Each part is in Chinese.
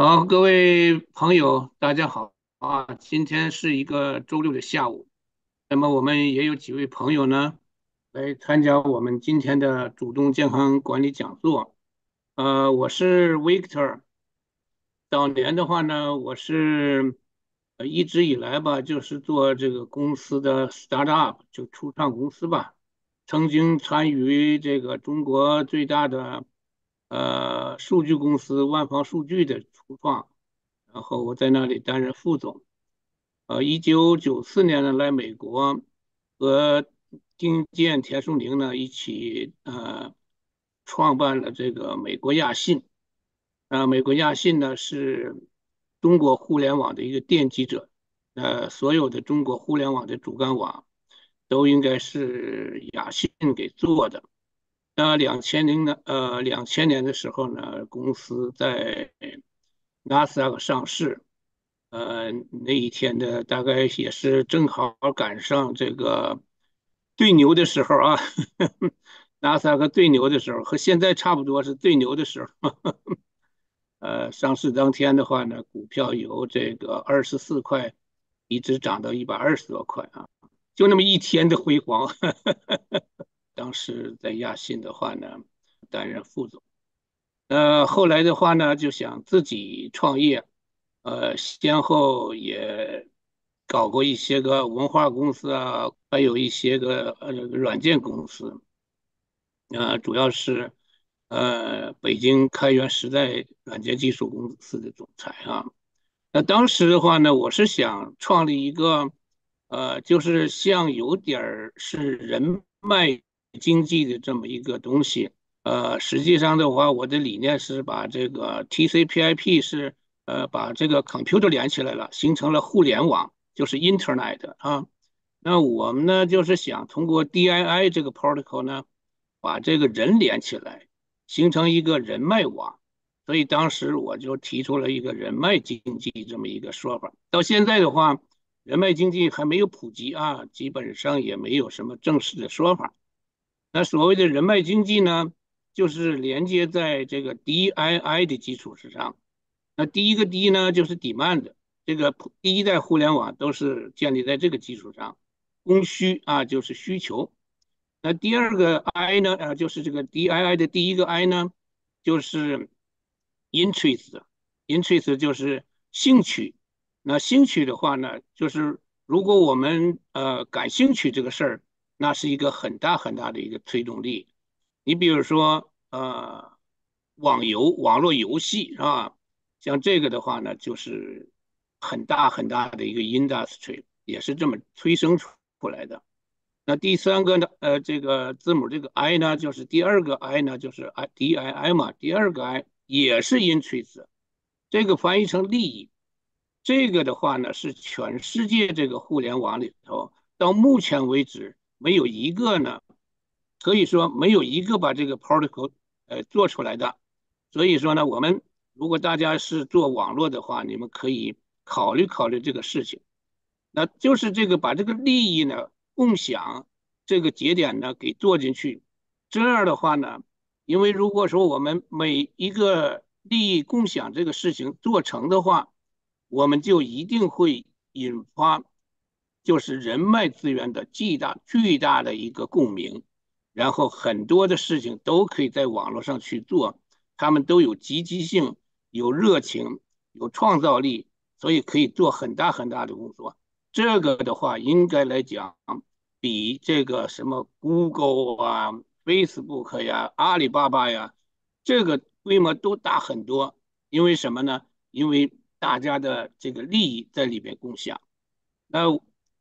好，各位朋友，大家好啊！今天是一个周六的下午，那么我们也有几位朋友呢，来参加我们今天的主动健康管理讲座。呃，我是 Victor，早年的话呢，我是呃一直以来吧，就是做这个公司的 startup，就初创公司吧，曾经参与这个中国最大的。呃，数据公司万方数据的初创，然后我在那里担任副总。呃，一九九四年呢，来美国和丁健、田树宁呢一起呃创办了这个美国亚信。啊，美国亚信呢是中国互联网的一个奠基者。呃，所有的中国互联网的主干网都应该是亚信给做的。那两千零的呃，两千年的时候呢，公司在纳斯达克上市，呃，那一天的大概也是正好赶上这个最牛的时候啊，纳斯达克最牛的时候和现在差不多是最牛的时候。呃，上市当天的话呢，股票由这个二十四块一直涨到一百二十多块啊，就那么一天的辉煌。当时在亚信的话呢，担任副总。呃，后来的话呢，就想自己创业。呃，先后也搞过一些个文化公司啊，还有一些个呃软件公司。呃，主要是呃北京开源时代软件技术公司的总裁啊。那当时的话呢，我是想创立一个，呃，就是像有点儿是人脉。经济的这么一个东西，呃，实际上的话，我的理念是把这个 TCP/IP 是呃把这个 computer 连起来了，形成了互联网，就是 Internet 啊。那我们呢，就是想通过 DII 这个 protocol 呢，把这个人连起来，形成一个人脉网。所以当时我就提出了一个人脉经济这么一个说法。到现在的话，人脉经济还没有普及啊，基本上也没有什么正式的说法。那所谓的人脉经济呢，就是连接在这个 DII 的基础之上。那第一个 D 呢，就是 demand，这个第一代互联网都是建立在这个基础上，供需啊，就是需求。那第二个 I 呢，呃，就是这个 DII 的第一个 I 呢，就是 interest，interest 就是兴趣。那兴趣的话呢，就是如果我们呃感兴趣这个事儿。那是一个很大很大的一个推动力，你比如说啊，网游网络游戏是吧？像这个的话呢，就是很大很大的一个 industry，也是这么催生出来的。那第三个呢，呃，这个字母这个 I 呢，就是第二个 I 呢，就是 I D I I 嘛，第二个 I 也是 interest，这个翻译成利益。这个的话呢，是全世界这个互联网里头到目前为止。没有一个呢，可以说没有一个把这个 particle 呃做出来的，所以说呢，我们如果大家是做网络的话，你们可以考虑考虑这个事情，那就是这个把这个利益呢共享这个节点呢给做进去，这样的话呢，因为如果说我们每一个利益共享这个事情做成的话，我们就一定会引发。就是人脉资源的巨大、巨大的一个共鸣，然后很多的事情都可以在网络上去做，他们都有积极性、有热情、有创造力，所以可以做很大很大的工作。这个的话，应该来讲，比这个什么 Google 啊、Facebook 呀、阿里巴巴呀，这个规模都大很多。因为什么呢？因为大家的这个利益在里面共享，那。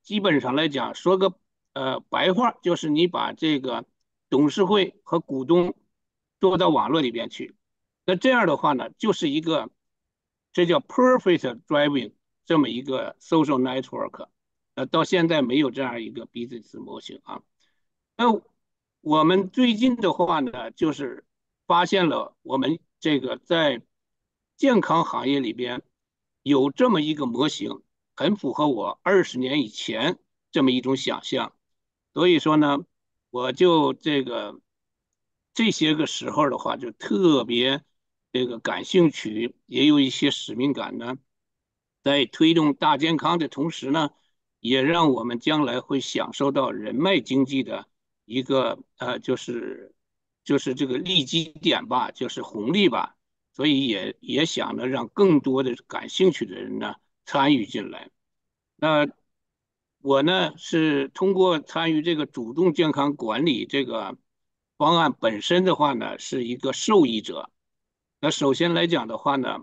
基本上来讲，说个呃白话，就是你把这个董事会和股东做到网络里边去，那这样的话呢，就是一个这叫 perfect driving 这么一个 social network。呃，到现在没有这样一个 business 模型啊。那我们最近的话呢，就是发现了我们这个在健康行业里边有这么一个模型。很符合我二十年以前这么一种想象，所以说呢，我就这个这些个时候的话，就特别这个感兴趣，也有一些使命感呢，在推动大健康的同时呢，也让我们将来会享受到人脉经济的一个呃，就是就是这个利基点吧，就是红利吧，所以也也想着让更多的感兴趣的人呢。参与进来，那我呢是通过参与这个主动健康管理这个方案本身的话呢，是一个受益者。那首先来讲的话呢，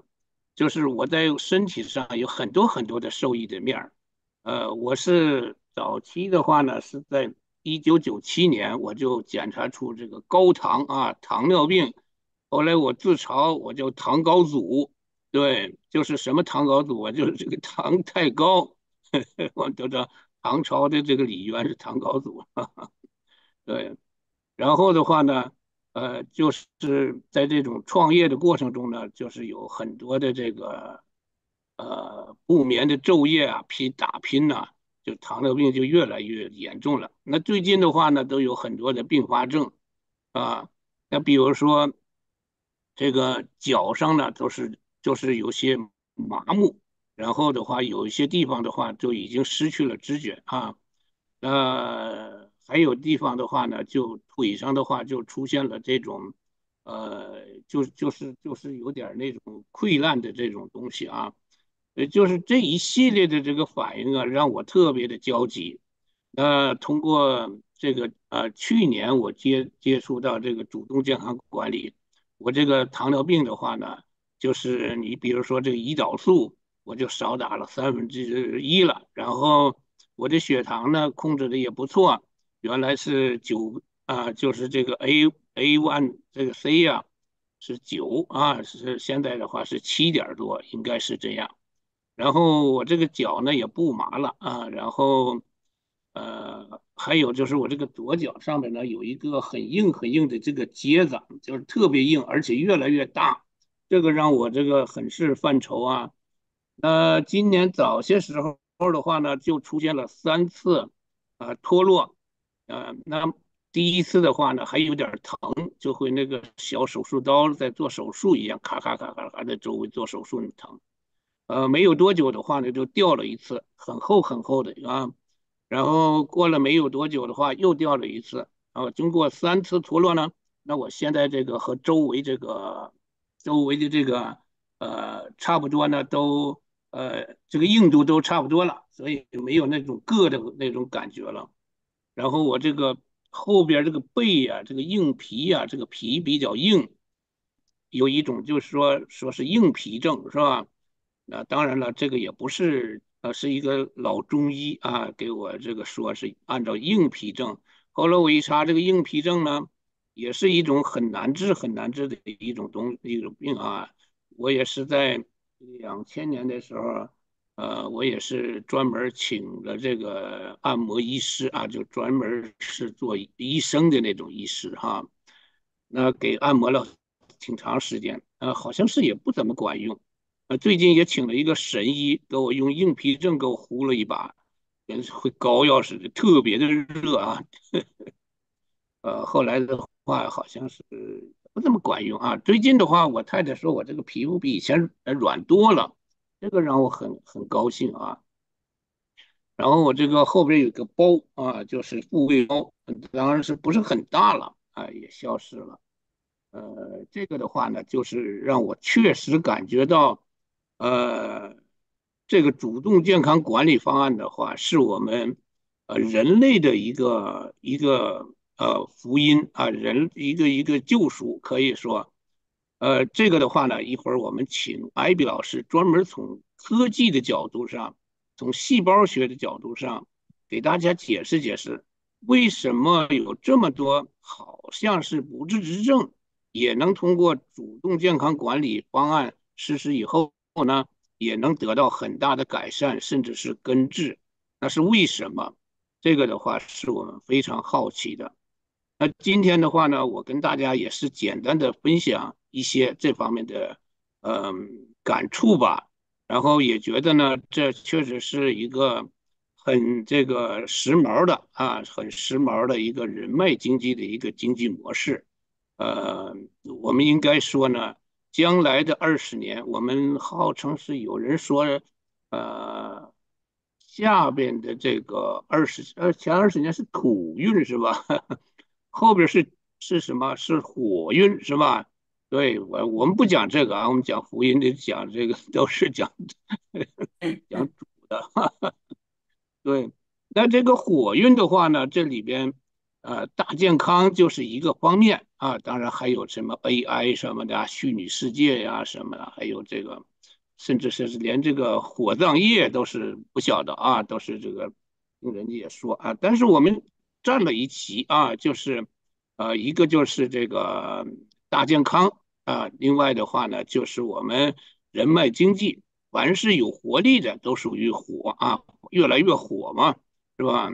就是我在身体上有很多很多的受益的面儿。呃，我是早期的话呢，是在一九九七年我就检查出这个高糖啊糖尿病，后来我自嘲我叫唐高祖。对，就是什么唐高祖啊，就是这个唐太高，我都知道。唐朝的这个李渊是唐高祖，对。然后的话呢，呃，就是在这种创业的过程中呢，就是有很多的这个，呃，不眠的昼夜啊，拼打拼呐，就糖尿病就越来越严重了。那最近的话呢，都有很多的并发症，啊，那比如说这个脚上呢，都是。就是有些麻木，然后的话，有一些地方的话就已经失去了知觉啊。呃，还有地方的话呢，就腿上的话就出现了这种，呃，就就是就是有点那种溃烂的这种东西啊。呃，就是这一系列的这个反应啊，让我特别的焦急。那通过这个，呃，去年我接接触到这个主动健康管理，我这个糖尿病的话呢。就是你比如说这个胰岛素，我就少打了三分之一了。然后我的血糖呢控制的也不错，原来是九啊，就是这个 A A one 这个 C 呀是九啊，是现在的话是七点多，应该是这样。然后我这个脚呢也不麻了啊。然后呃，还有就是我这个左脚上面呢有一个很硬很硬的这个结子，就是特别硬，而且越来越大。这个让我这个很是犯愁啊。那今年早些时候的话呢，就出现了三次啊脱落。呃，那第一次的话呢，还有点疼，就会那个小手术刀在做手术一样，咔咔咔咔咔在周围做手术，很疼。呃，没有多久的话呢，就掉了一次，很厚很厚的啊。然后过了没有多久的话，又掉了一次。然后经过三次脱落呢，那我现在这个和周围这个。周围的这个，呃，差不多呢，都，呃，这个硬度都差不多了，所以就没有那种硌的那种感觉了。然后我这个后边这个背呀，这个硬皮呀，这个皮比较硬，有一种就是说说是硬皮症，是吧？那当然了，这个也不是，呃，是一个老中医啊，给我这个说是按照硬皮症。后来我一查这个硬皮症呢。也是一种很难治、很难治的一种东、一种病啊！我也是在两千年的时候，呃，我也是专门请了这个按摩医师啊，就专门是做医生的那种医师哈。那给按摩了挺长时间，呃，好像是也不怎么管用。呃，最近也请了一个神医给我用硬皮症给我敷了一把，跟会膏药似的，特别的热啊。呃，后来的话好像是不怎么管用啊。最近的话，我太太说我这个皮肤比以前软多了，这个让我很很高兴啊。然后我这个后边有个包啊，就是富贵包，当然是不是很大了啊，也消失了。呃，这个的话呢，就是让我确实感觉到，呃，这个主动健康管理方案的话，是我们呃人类的一个一个。呃，福音啊，人一个一个救赎，可以说，呃，这个的话呢，一会儿我们请艾比老师专门从科技的角度上，从细胞学的角度上，给大家解释解释，为什么有这么多好像是不治之症，也能通过主动健康管理方案实施以后后呢，也能得到很大的改善，甚至是根治，那是为什么？这个的话是我们非常好奇的。那今天的话呢，我跟大家也是简单的分享一些这方面的，嗯，感触吧。然后也觉得呢，这确实是一个很这个时髦的啊，很时髦的一个人脉经济的一个经济模式。呃，我们应该说呢，将来的二十年，我们号称是有人说，呃，下边的这个二十呃前二十年是土运是吧？后边是是什么？是火运是吧？对我我们不讲这个啊，我们讲福音的，讲这个都是讲 讲主的。对，那这个火运的话呢，这里边呃大健康就是一个方面啊，当然还有什么 AI 什么的啊，虚拟世界呀什么的，还有这个，甚至甚至连这个火葬业都是不小的啊，都是这个，人家也说啊，但是我们。占了一席啊，就是呃，一个就是这个大健康啊，另外的话呢，就是我们人脉经济，凡是有活力的都属于火啊，越来越火嘛，是吧？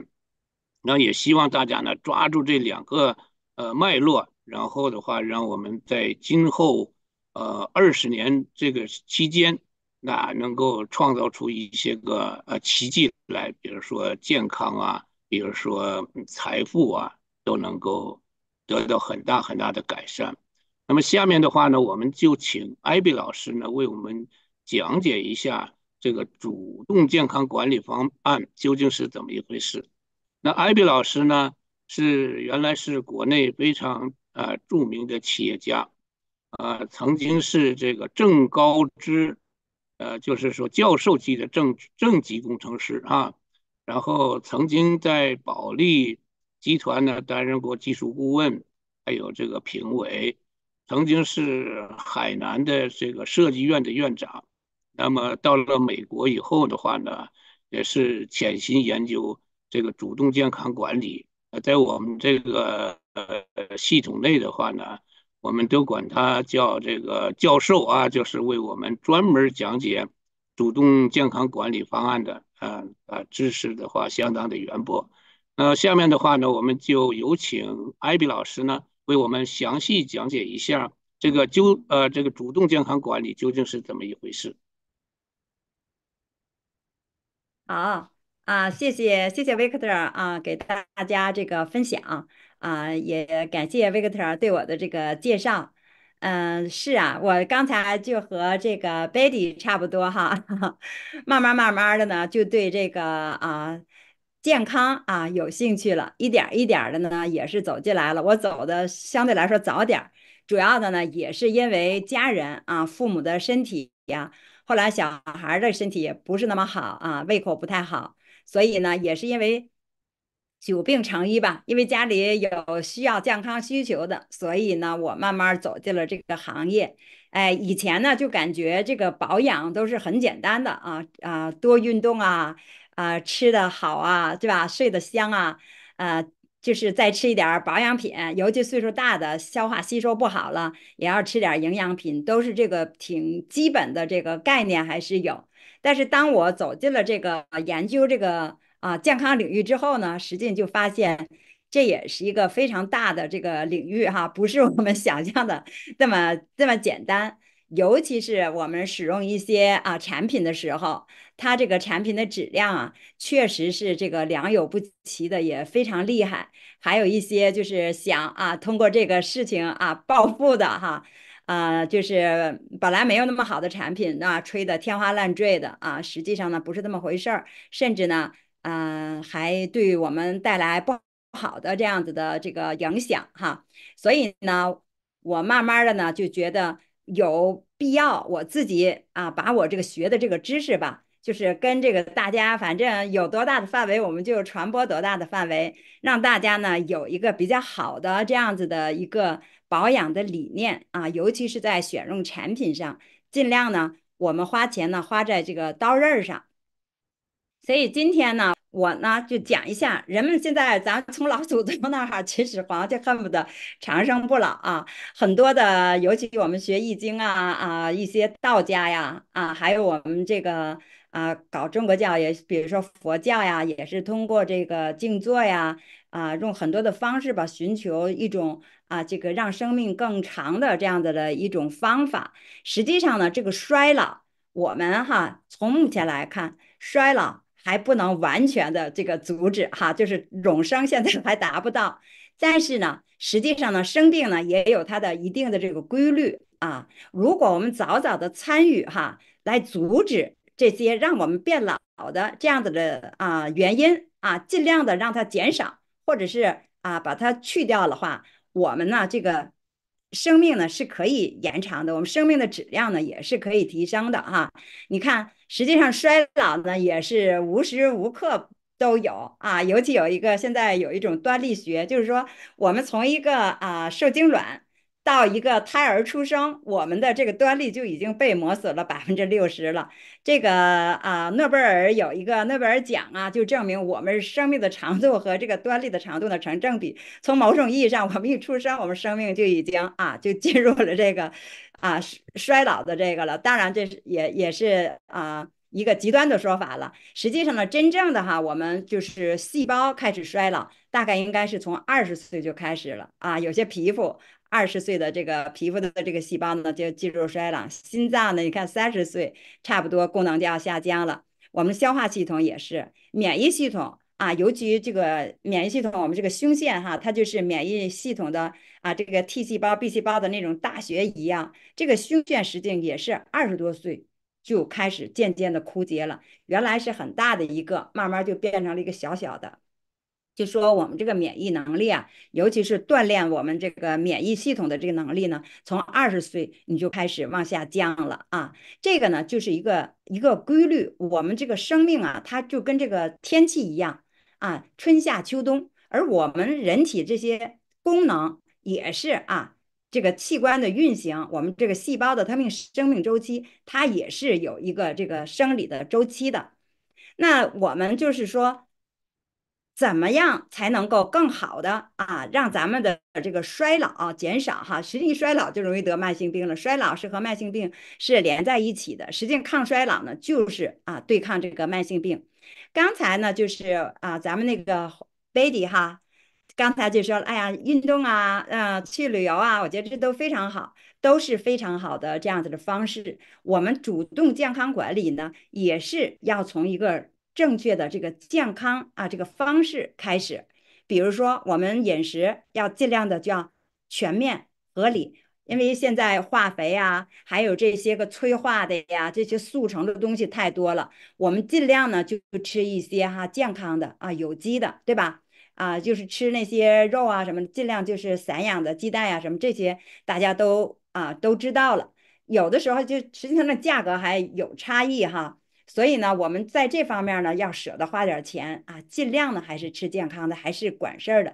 那也希望大家呢抓住这两个呃脉络，然后的话，让我们在今后呃二十年这个期间，那能够创造出一些个呃奇迹来，比如说健康啊。比如说财富啊，都能够得到很大很大的改善。那么下面的话呢，我们就请艾比老师呢为我们讲解一下这个主动健康管理方案究竟是怎么一回事。那艾比老师呢，是原来是国内非常呃著名的企业家，呃，曾经是这个正高知，呃，就是说教授级的正正级工程师啊。然后曾经在保利集团呢担任过技术顾问，还有这个评委，曾经是海南的这个设计院的院长。那么到了美国以后的话呢，也是潜心研究这个主动健康管理。在我们这个呃系统内的话呢，我们都管他叫这个教授啊，就是为我们专门讲解主动健康管理方案的。啊啊，知识的话相当的渊博。那下面的话呢，我们就有请艾比老师呢为我们详细讲解一下这个究呃这个主动健康管理究竟是怎么一回事。好啊，谢谢谢谢 Victor 啊，给大家这个分享啊，也感谢 Victor 对我的这个介绍。嗯，是啊，我刚才就和这个 Betty 差不多哈，慢慢慢慢的呢，就对这个啊健康啊有兴趣了，一点一点的呢，也是走进来了。我走的相对来说早点，主要的呢也是因为家人啊，父母的身体呀，后来小孩的身体也不是那么好啊，胃口不太好，所以呢也是因为。久病成医吧，因为家里有需要健康需求的，所以呢，我慢慢走进了这个行业。哎，以前呢，就感觉这个保养都是很简单的啊啊，多运动啊啊，吃的好啊，对吧？睡得香啊，啊，就是再吃一点保养品，尤其岁数大的，消化吸收不好了，也要吃点营养品，都是这个挺基本的这个概念还是有。但是当我走进了这个研究这个。啊，健康领域之后呢，实际就发现这也是一个非常大的这个领域哈，不是我们想象的那么这么简单。尤其是我们使用一些啊产品的时候，它这个产品的质量啊，确实是这个良莠不齐的，也非常厉害。还有一些就是想啊通过这个事情啊暴富的哈，啊就是本来没有那么好的产品那吹得天花乱坠的啊，实际上呢不是那么回事儿，甚至呢。嗯，还对我们带来不好的这样子的这个影响哈，所以呢，我慢慢的呢就觉得有必要我自己啊把我这个学的这个知识吧，就是跟这个大家，反正有多大的范围我们就传播多大的范围，让大家呢有一个比较好的这样子的一个保养的理念啊，尤其是在选用产品上，尽量呢我们花钱呢花在这个刀刃上。所以今天呢，我呢就讲一下，人们现在咱从老祖宗那儿，秦始皇就恨不得长生不老啊。很多的，尤其我们学易经啊啊，一些道家呀啊，还有我们这个啊搞中国教也，比如说佛教呀，也是通过这个静坐呀啊，用很多的方式吧，寻求一种啊这个让生命更长的这样子的一种方法。实际上呢，这个衰老，我们哈从目前来看，衰老。还不能完全的这个阻止哈，就是永生现在 还达不到。但是呢，实际上呢，生病呢也有它的一定的这个规律啊。如果我们早早的参与哈，来阻止这些让我们变老的这样子的啊原因啊，尽量的让它减少，或者是啊把它去掉的话，我们呢这个。生命呢是可以延长的，我们生命的质量呢也是可以提升的哈。你看，实际上衰老呢也是无时无刻都有啊，尤其有一个现在有一种端粒学，就是说我们从一个啊受精卵。到一个胎儿出生，我们的这个端粒就已经被磨损了百分之六十了。这个啊，诺贝尔有一个诺贝尔奖啊，就证明我们生命的长度和这个端粒的长度呢成正比。从某种意义上，我们一出生，我们生命就已经啊，就进入了这个啊衰老的这个了。当然，这是也也是啊一个极端的说法了。实际上呢，真正的哈，我们就是细胞开始衰老，大概应该是从二十岁就开始了啊，有些皮肤。二十岁的这个皮肤的这个细胞呢，就进入衰老；心脏呢，你看三十岁差不多功能就要下降了。我们消化系统也是，免疫系统啊，尤其这个免疫系统，我们这个胸腺哈，它就是免疫系统的啊，这个 T 细胞、B 细胞的那种大学一样。这个胸腺实际上也是二十多岁就开始渐渐的枯竭了，原来是很大的一个，慢慢就变成了一个小小的。就说我们这个免疫能力啊，尤其是锻炼我们这个免疫系统的这个能力呢，从二十岁你就开始往下降了啊。这个呢就是一个一个规律，我们这个生命啊，它就跟这个天气一样啊，春夏秋冬。而我们人体这些功能也是啊，这个器官的运行，我们这个细胞的它命生命周期，它也是有一个这个生理的周期的。那我们就是说。怎么样才能够更好的啊，让咱们的这个衰老减少哈？实际衰老就容易得慢性病了，衰老是和慢性病是连在一起的。实际抗衰老呢，就是啊对抗这个慢性病。刚才呢，就是啊，咱们那个 baby 哈，刚才就说，哎呀，运动啊，嗯，去旅游啊，我觉得这都非常好，都是非常好的这样子的方式。我们主动健康管理呢，也是要从一个。正确的这个健康啊，这个方式开始，比如说我们饮食要尽量的叫全面合理，因为现在化肥呀，还有这些个催化的呀，这些速成的东西太多了。我们尽量呢就吃一些哈健康的啊有机的，对吧？啊，就是吃那些肉啊什么，尽量就是散养的鸡蛋啊什么这些，大家都啊都知道了。有的时候就实际上那价格还有差异哈。所以呢，我们在这方面呢要舍得花点钱啊，尽量呢还是吃健康的，还是管事儿的。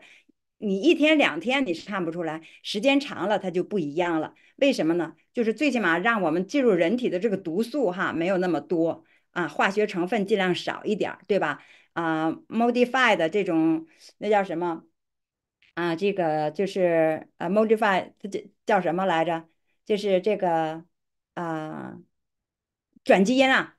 你一天两天你是看不出来，时间长了它就不一样了。为什么呢？就是最起码让我们进入人体的这个毒素哈没有那么多啊，化学成分尽量少一点儿，对吧？啊，modified 这种那叫什么啊？这个就是呃，modified 这叫什么来着？就是这个啊，转基因啊。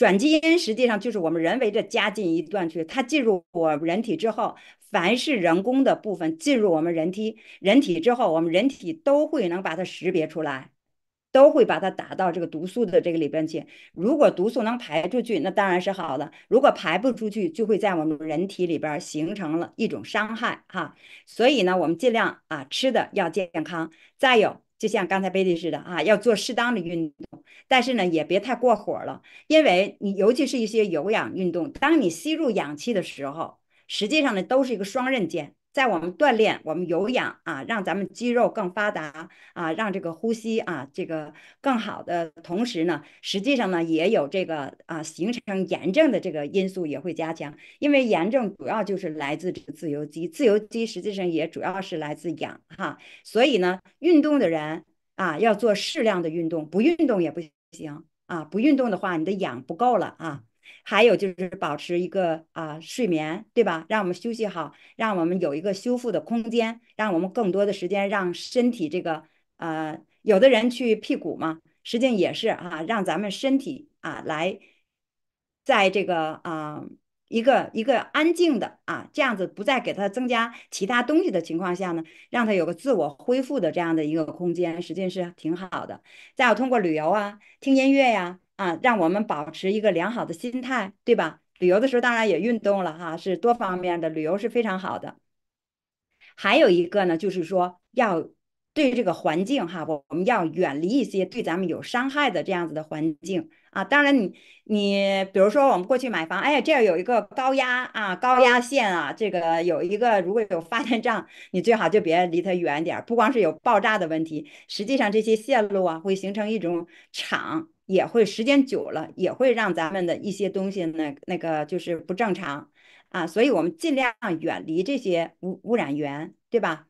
转基因实际上就是我们人为的加进一段去，它进入我人体之后，凡是人工的部分进入我们人体，人体之后，我们人体都会能把它识别出来，都会把它打到这个毒素的这个里边去。如果毒素能排出去，那当然是好的；如果排不出去，就会在我们人体里边形成了一种伤害哈。所以呢，我们尽量啊吃的要健康。再有。就像刚才贝蒂似的啊，要做适当的运动，但是呢，也别太过火了，因为你尤其是一些有氧运动，当你吸入氧气的时候，实际上呢，都是一个双刃剑。在我们锻炼，我们有氧啊，让咱们肌肉更发达啊，让这个呼吸啊，这个更好的同时呢，实际上呢也有这个啊形成炎症的这个因素也会加强，因为炎症主要就是来自自由基，自由基实际上也主要是来自氧哈，所以呢，运动的人啊要做适量的运动，不运动也不行啊，不运动的话你的氧不够了啊。还有就是保持一个啊睡眠，对吧？让我们休息好，让我们有一个修复的空间，让我们更多的时间让身体这个呃，有的人去辟谷嘛，实际上也是啊，让咱们身体啊来，在这个啊一个一个安静的啊这样子，不再给它增加其他东西的情况下呢，让它有个自我恢复的这样的一个空间，实际上是挺好的。再有通过旅游啊，听音乐呀。啊，让我们保持一个良好的心态，对吧？旅游的时候当然也运动了哈，是多方面的。旅游是非常好的。还有一个呢，就是说要对这个环境哈，我们要远离一些对咱们有伤害的这样子的环境啊。当然，你你比如说我们过去买房，哎，这儿有一个高压啊，高压线啊，这个有一个如果有发电站，你最好就别离它远点儿。不光是有爆炸的问题，实际上这些线路啊会形成一种场。也会时间久了也会让咱们的一些东西呢那个就是不正常啊，所以我们尽量远离这些污污染源，对吧？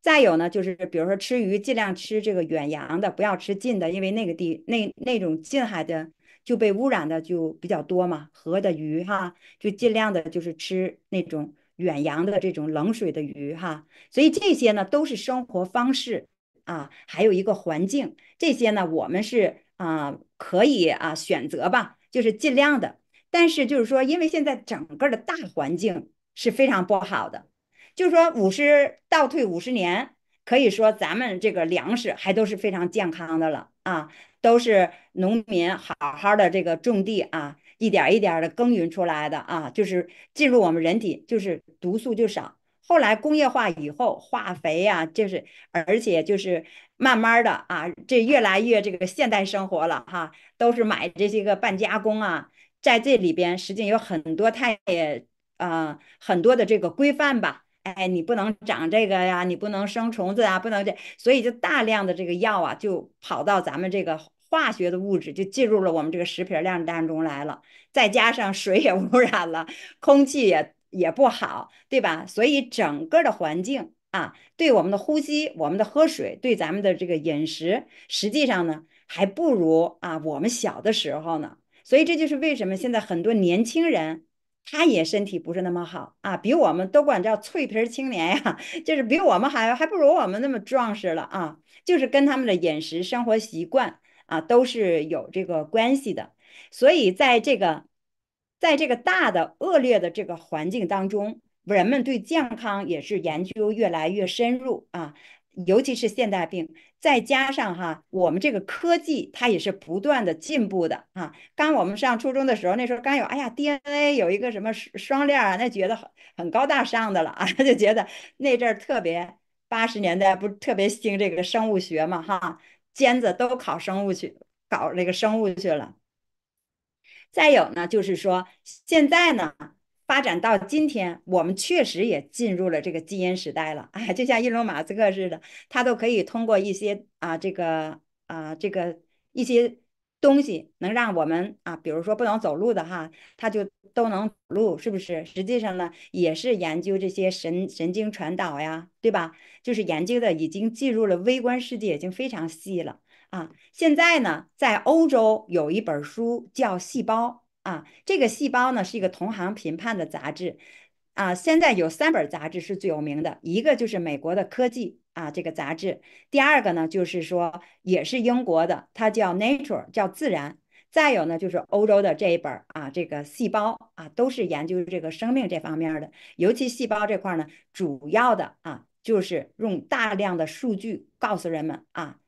再有呢，就是比如说吃鱼，尽量吃这个远洋的，不要吃近的，因为那个地那那种近海的就被污染的就比较多嘛。河的鱼哈，就尽量的就是吃那种远洋的这种冷水的鱼哈。所以这些呢都是生活方式啊，还有一个环境，这些呢我们是啊。可以啊，选择吧，就是尽量的。但是就是说，因为现在整个的大环境是非常不好的。就是说，五十倒退五十年，可以说咱们这个粮食还都是非常健康的了啊，都是农民好好的这个种地啊，一点一点的耕耘出来的啊，就是进入我们人体就是毒素就少。后来工业化以后，化肥呀，就是而且就是。慢慢的啊，这越来越这个现代生活了哈，都是买这些个半加工啊，在这里边实际有很多太呃很多的这个规范吧，哎，你不能长这个呀，你不能生虫子啊，不能这，所以就大量的这个药啊，就跑到咱们这个化学的物质，就进入了我们这个食品量当中来了，再加上水也 污染了，空气也也不好，对吧？所以整个的环境。啊，对我们的呼吸、我们的喝水，对咱们的这个饮食，实际上呢，还不如啊我们小的时候呢。所以这就是为什么现在很多年轻人，他也身体不是那么好啊，比我们都管叫“脆皮青年”呀，就是比我们还还不如我们那么壮实了啊，就是跟他们的饮食生活习惯啊都是有这个关系的。所以在这个，在这个大的恶劣的这个环境当中。人们对健康也是研究越来越深入啊，尤其是现代病，再加上哈，我们这个科技它也是不断的进步的啊。刚我们上初中的时候，那时候刚有，哎呀，DNA 有一个什么双链啊，那觉得很很高大上的了啊，就觉得那阵儿特别。八十年代不是特别兴这个生物学嘛，哈，尖子都考生物去，搞这个生物去了。再有呢，就是说现在呢。发展到今天，我们确实也进入了这个基因时代了。哎，就像伊隆马斯克似的，他都可以通过一些啊，这个啊，这个一些东西，能让我们啊，比如说不能走路的哈，他就都能走路，是不是？实际上呢，也是研究这些神神经传导呀，对吧？就是研究的已经进入了微观世界，已经非常细了啊。现在呢，在欧洲有一本书叫《细胞》。啊，这个细胞呢是一个同行评判的杂志啊。现在有三本杂志是最有名的，一个就是美国的科技啊这个杂志，第二个呢就是说也是英国的，它叫 Nature，叫自然。再有呢就是欧洲的这一本啊，这个细胞啊都是研究这个生命这方面的，尤其细胞这块呢，主要的啊就是用大量的数据告诉人们啊。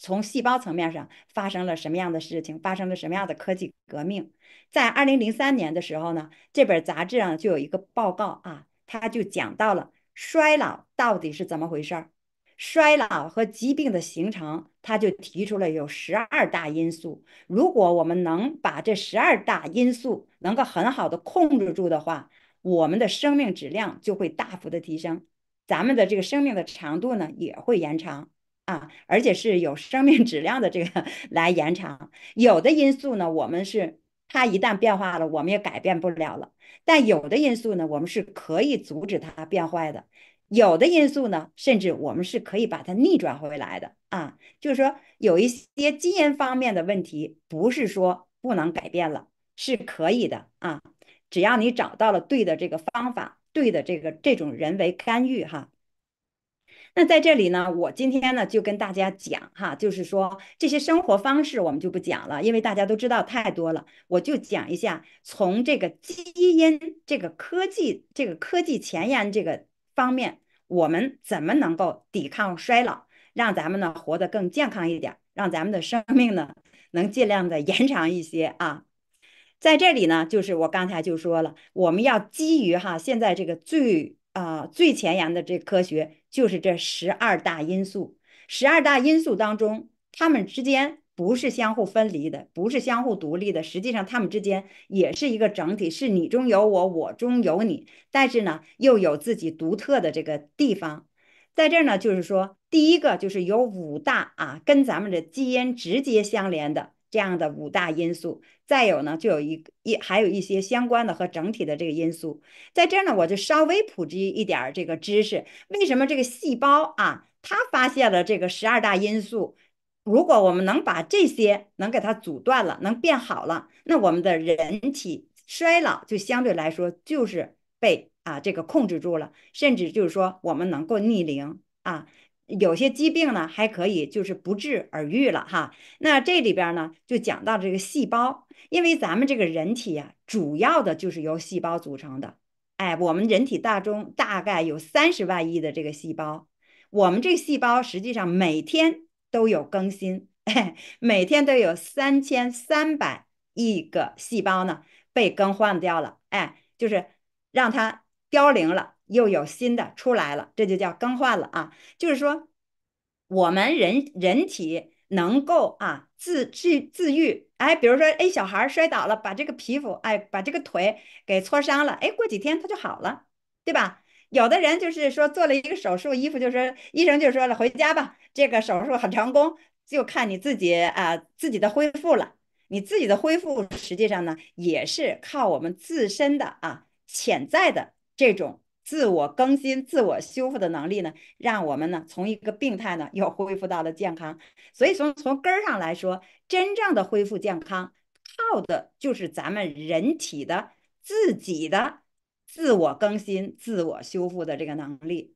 从细胞层面上发生了什么样的事情？发生了什么样的科技革命？在二零零三年的时候呢，这本杂志上就有一个报告啊，他就讲到了衰老到底是怎么回事儿，衰老和疾病的形成，他就提出了有十二大因素。如果我们能把这十二大因素能够很好的控制住的话，我们的生命质量就会大幅的提升，咱们的这个生命的长度呢也会延长。啊，而且是有生命质量的这个来延长。有的因素呢，我们是它一旦变化了，我们也改变不了了。但有的因素呢，我们是可以阻止它变坏的。有的因素呢，甚至我们是可以把它逆转回来的啊。就是说，有一些基因方面的问题，不是说不能改变了，是可以的啊。只要你找到了对的这个方法，对的这个这种人为干预哈。那在这里呢，我今天呢就跟大家讲哈，就是说这些生活方式我们就不讲了，因为大家都知道太多了，我就讲一下从这个基因、这个科技、这个科技前沿这个方面，我们怎么能够抵抗衰老，让咱们呢活得更健康一点，让咱们的生命呢能尽量的延长一些啊。在这里呢，就是我刚才就说了，我们要基于哈现在这个最。啊，最前沿的这科学就是这十二大因素。十二大因素当中，它们之间不是相互分离的，不是相互独立的。实际上，它们之间也是一个整体，是你中有我，我中有你。但是呢，又有自己独特的这个地方。在这儿呢，就是说，第一个就是有五大啊，跟咱们的基因直接相连的。这样的五大因素，再有呢，就有一一还有一些相关的和整体的这个因素，在这儿呢，我就稍微普及一点儿这个知识。为什么这个细胞啊，它发现了这个十二大因素？如果我们能把这些能给它阻断了，能变好了，那我们的人体衰老就相对来说就是被啊这个控制住了，甚至就是说我们能够逆龄啊。有些疾病呢，还可以就是不治而愈了哈。那这里边呢，就讲到这个细胞，因为咱们这个人体呀，主要的就是由细胞组成的。哎，我们人体大中大概有三十万亿的这个细胞，我们这个细胞实际上每天都有更新，每天都有三千三百亿个细胞呢被更换掉了。哎，就是让它凋零了。又有新的出来了，这就叫更换了啊。就是说，我们人人体能够啊自自自愈。哎，比如说，哎，小孩摔倒了，把这个皮肤哎，把这个腿给挫伤了，哎，过几天他就好了，对吧？有的人就是说做了一个手术，衣服就说医生就说了，回家吧，这个手术很成功，就看你自己啊自己的恢复了。你自己的恢复实际上呢，也是靠我们自身的啊潜在的这种。自我更新、自我修复的能力呢，让我们呢从一个病态呢又恢复到了健康。所以说，从根儿上来说，真正的恢复健康，靠的就是咱们人体的自己的自我更新、自我修复的这个能力。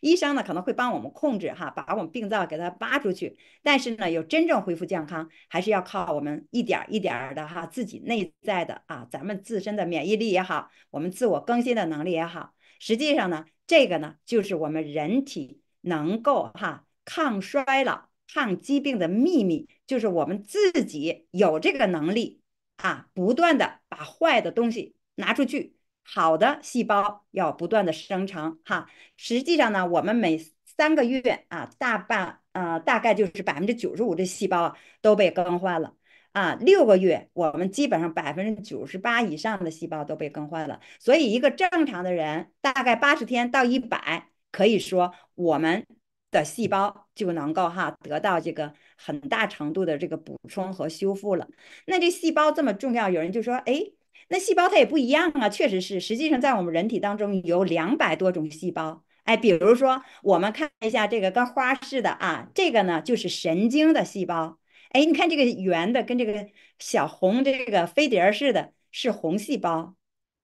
医生呢可能会帮我们控制哈，把我们病灶给它扒出去。但是呢，有真正恢复健康，还是要靠我们一点儿一点儿的哈，自己内在的啊，咱们自身的免疫力也好，我们自我更新的能力也好。实际上呢，这个呢就是我们人体能够哈抗衰老、抗疾病的秘密，就是我们自己有这个能力啊，不断的把坏的东西拿出去。好的细胞要不断的生成哈，实际上呢，我们每三个月啊，大半呃大概就是百分之九十五的细胞都被更换了啊，六个月我们基本上百分之九十八以上的细胞都被更换了，所以一个正常的人大概八十天到一百，可以说我们的细胞就能够哈得到这个很大程度的这个补充和修复了。那这细胞这么重要，有人就说哎。那细胞它也不一样啊，确实是。实际上，在我们人体当中有两百多种细胞。哎，比如说，我们看一下这个跟花似的啊，这个呢就是神经的细胞。哎，你看这个圆的跟这个小红这个飞碟似的，是红细胞，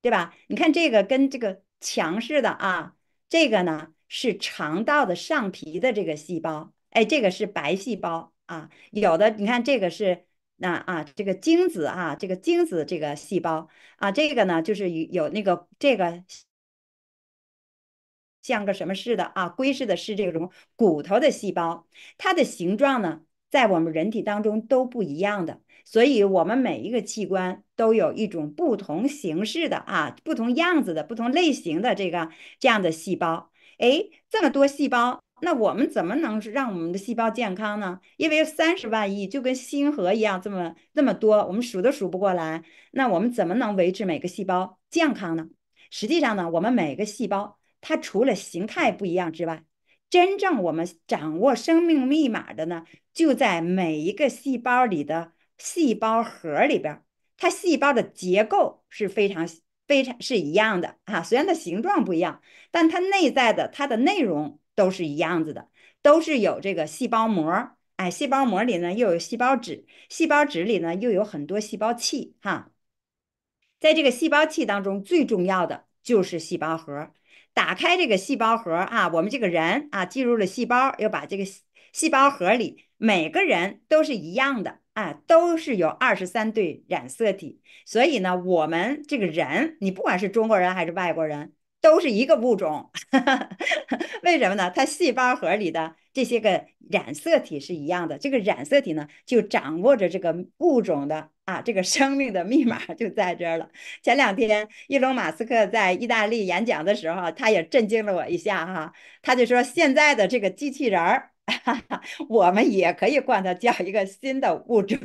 对吧？你看这个跟这个墙似的啊，这个呢是肠道的上皮的这个细胞。哎，这个是白细胞啊。有的，你看这个是。那啊，这个精子啊，这个精子这个细胞啊，这个呢就是有有那个这个像个什么似的啊，龟似的是这种骨头的细胞，它的形状呢在我们人体当中都不一样的，所以我们每一个器官都有一种不同形式的啊，不同样子的不同类型的这个这样的细胞，哎，这么多细胞。那我们怎么能让我们的细胞健康呢？因为三十万亿就跟星河一样，这么那么多，我们数都数不过来。那我们怎么能维持每个细胞健康呢？实际上呢，我们每个细胞它除了形态不一样之外，真正我们掌握生命密码的呢，就在每一个细胞里的细胞核里边。它细胞的结构是非常非常是一样的啊，虽然它形状不一样，但它内在的它的内容。都是一样子的，都是有这个细胞膜，哎，细胞膜里呢又有细胞质，细胞质里呢又有很多细胞器哈。在这个细胞器当中，最重要的就是细胞核。打开这个细胞核啊，我们这个人啊进入了细胞，又把这个细胞核里每个人都是一样的，哎，都是有二十三对染色体，所以呢，我们这个人，你不管是中国人还是外国人。都是一个物种，为什么呢？它细胞核里的这些个染色体是一样的。这个染色体呢，就掌握着这个物种的啊，这个生命的密码就在这儿了。前两天，伊隆马斯克在意大利演讲的时候，他也震惊了我一下哈，他就说现在的这个机器人儿。我们也可以管它叫一个新的物种，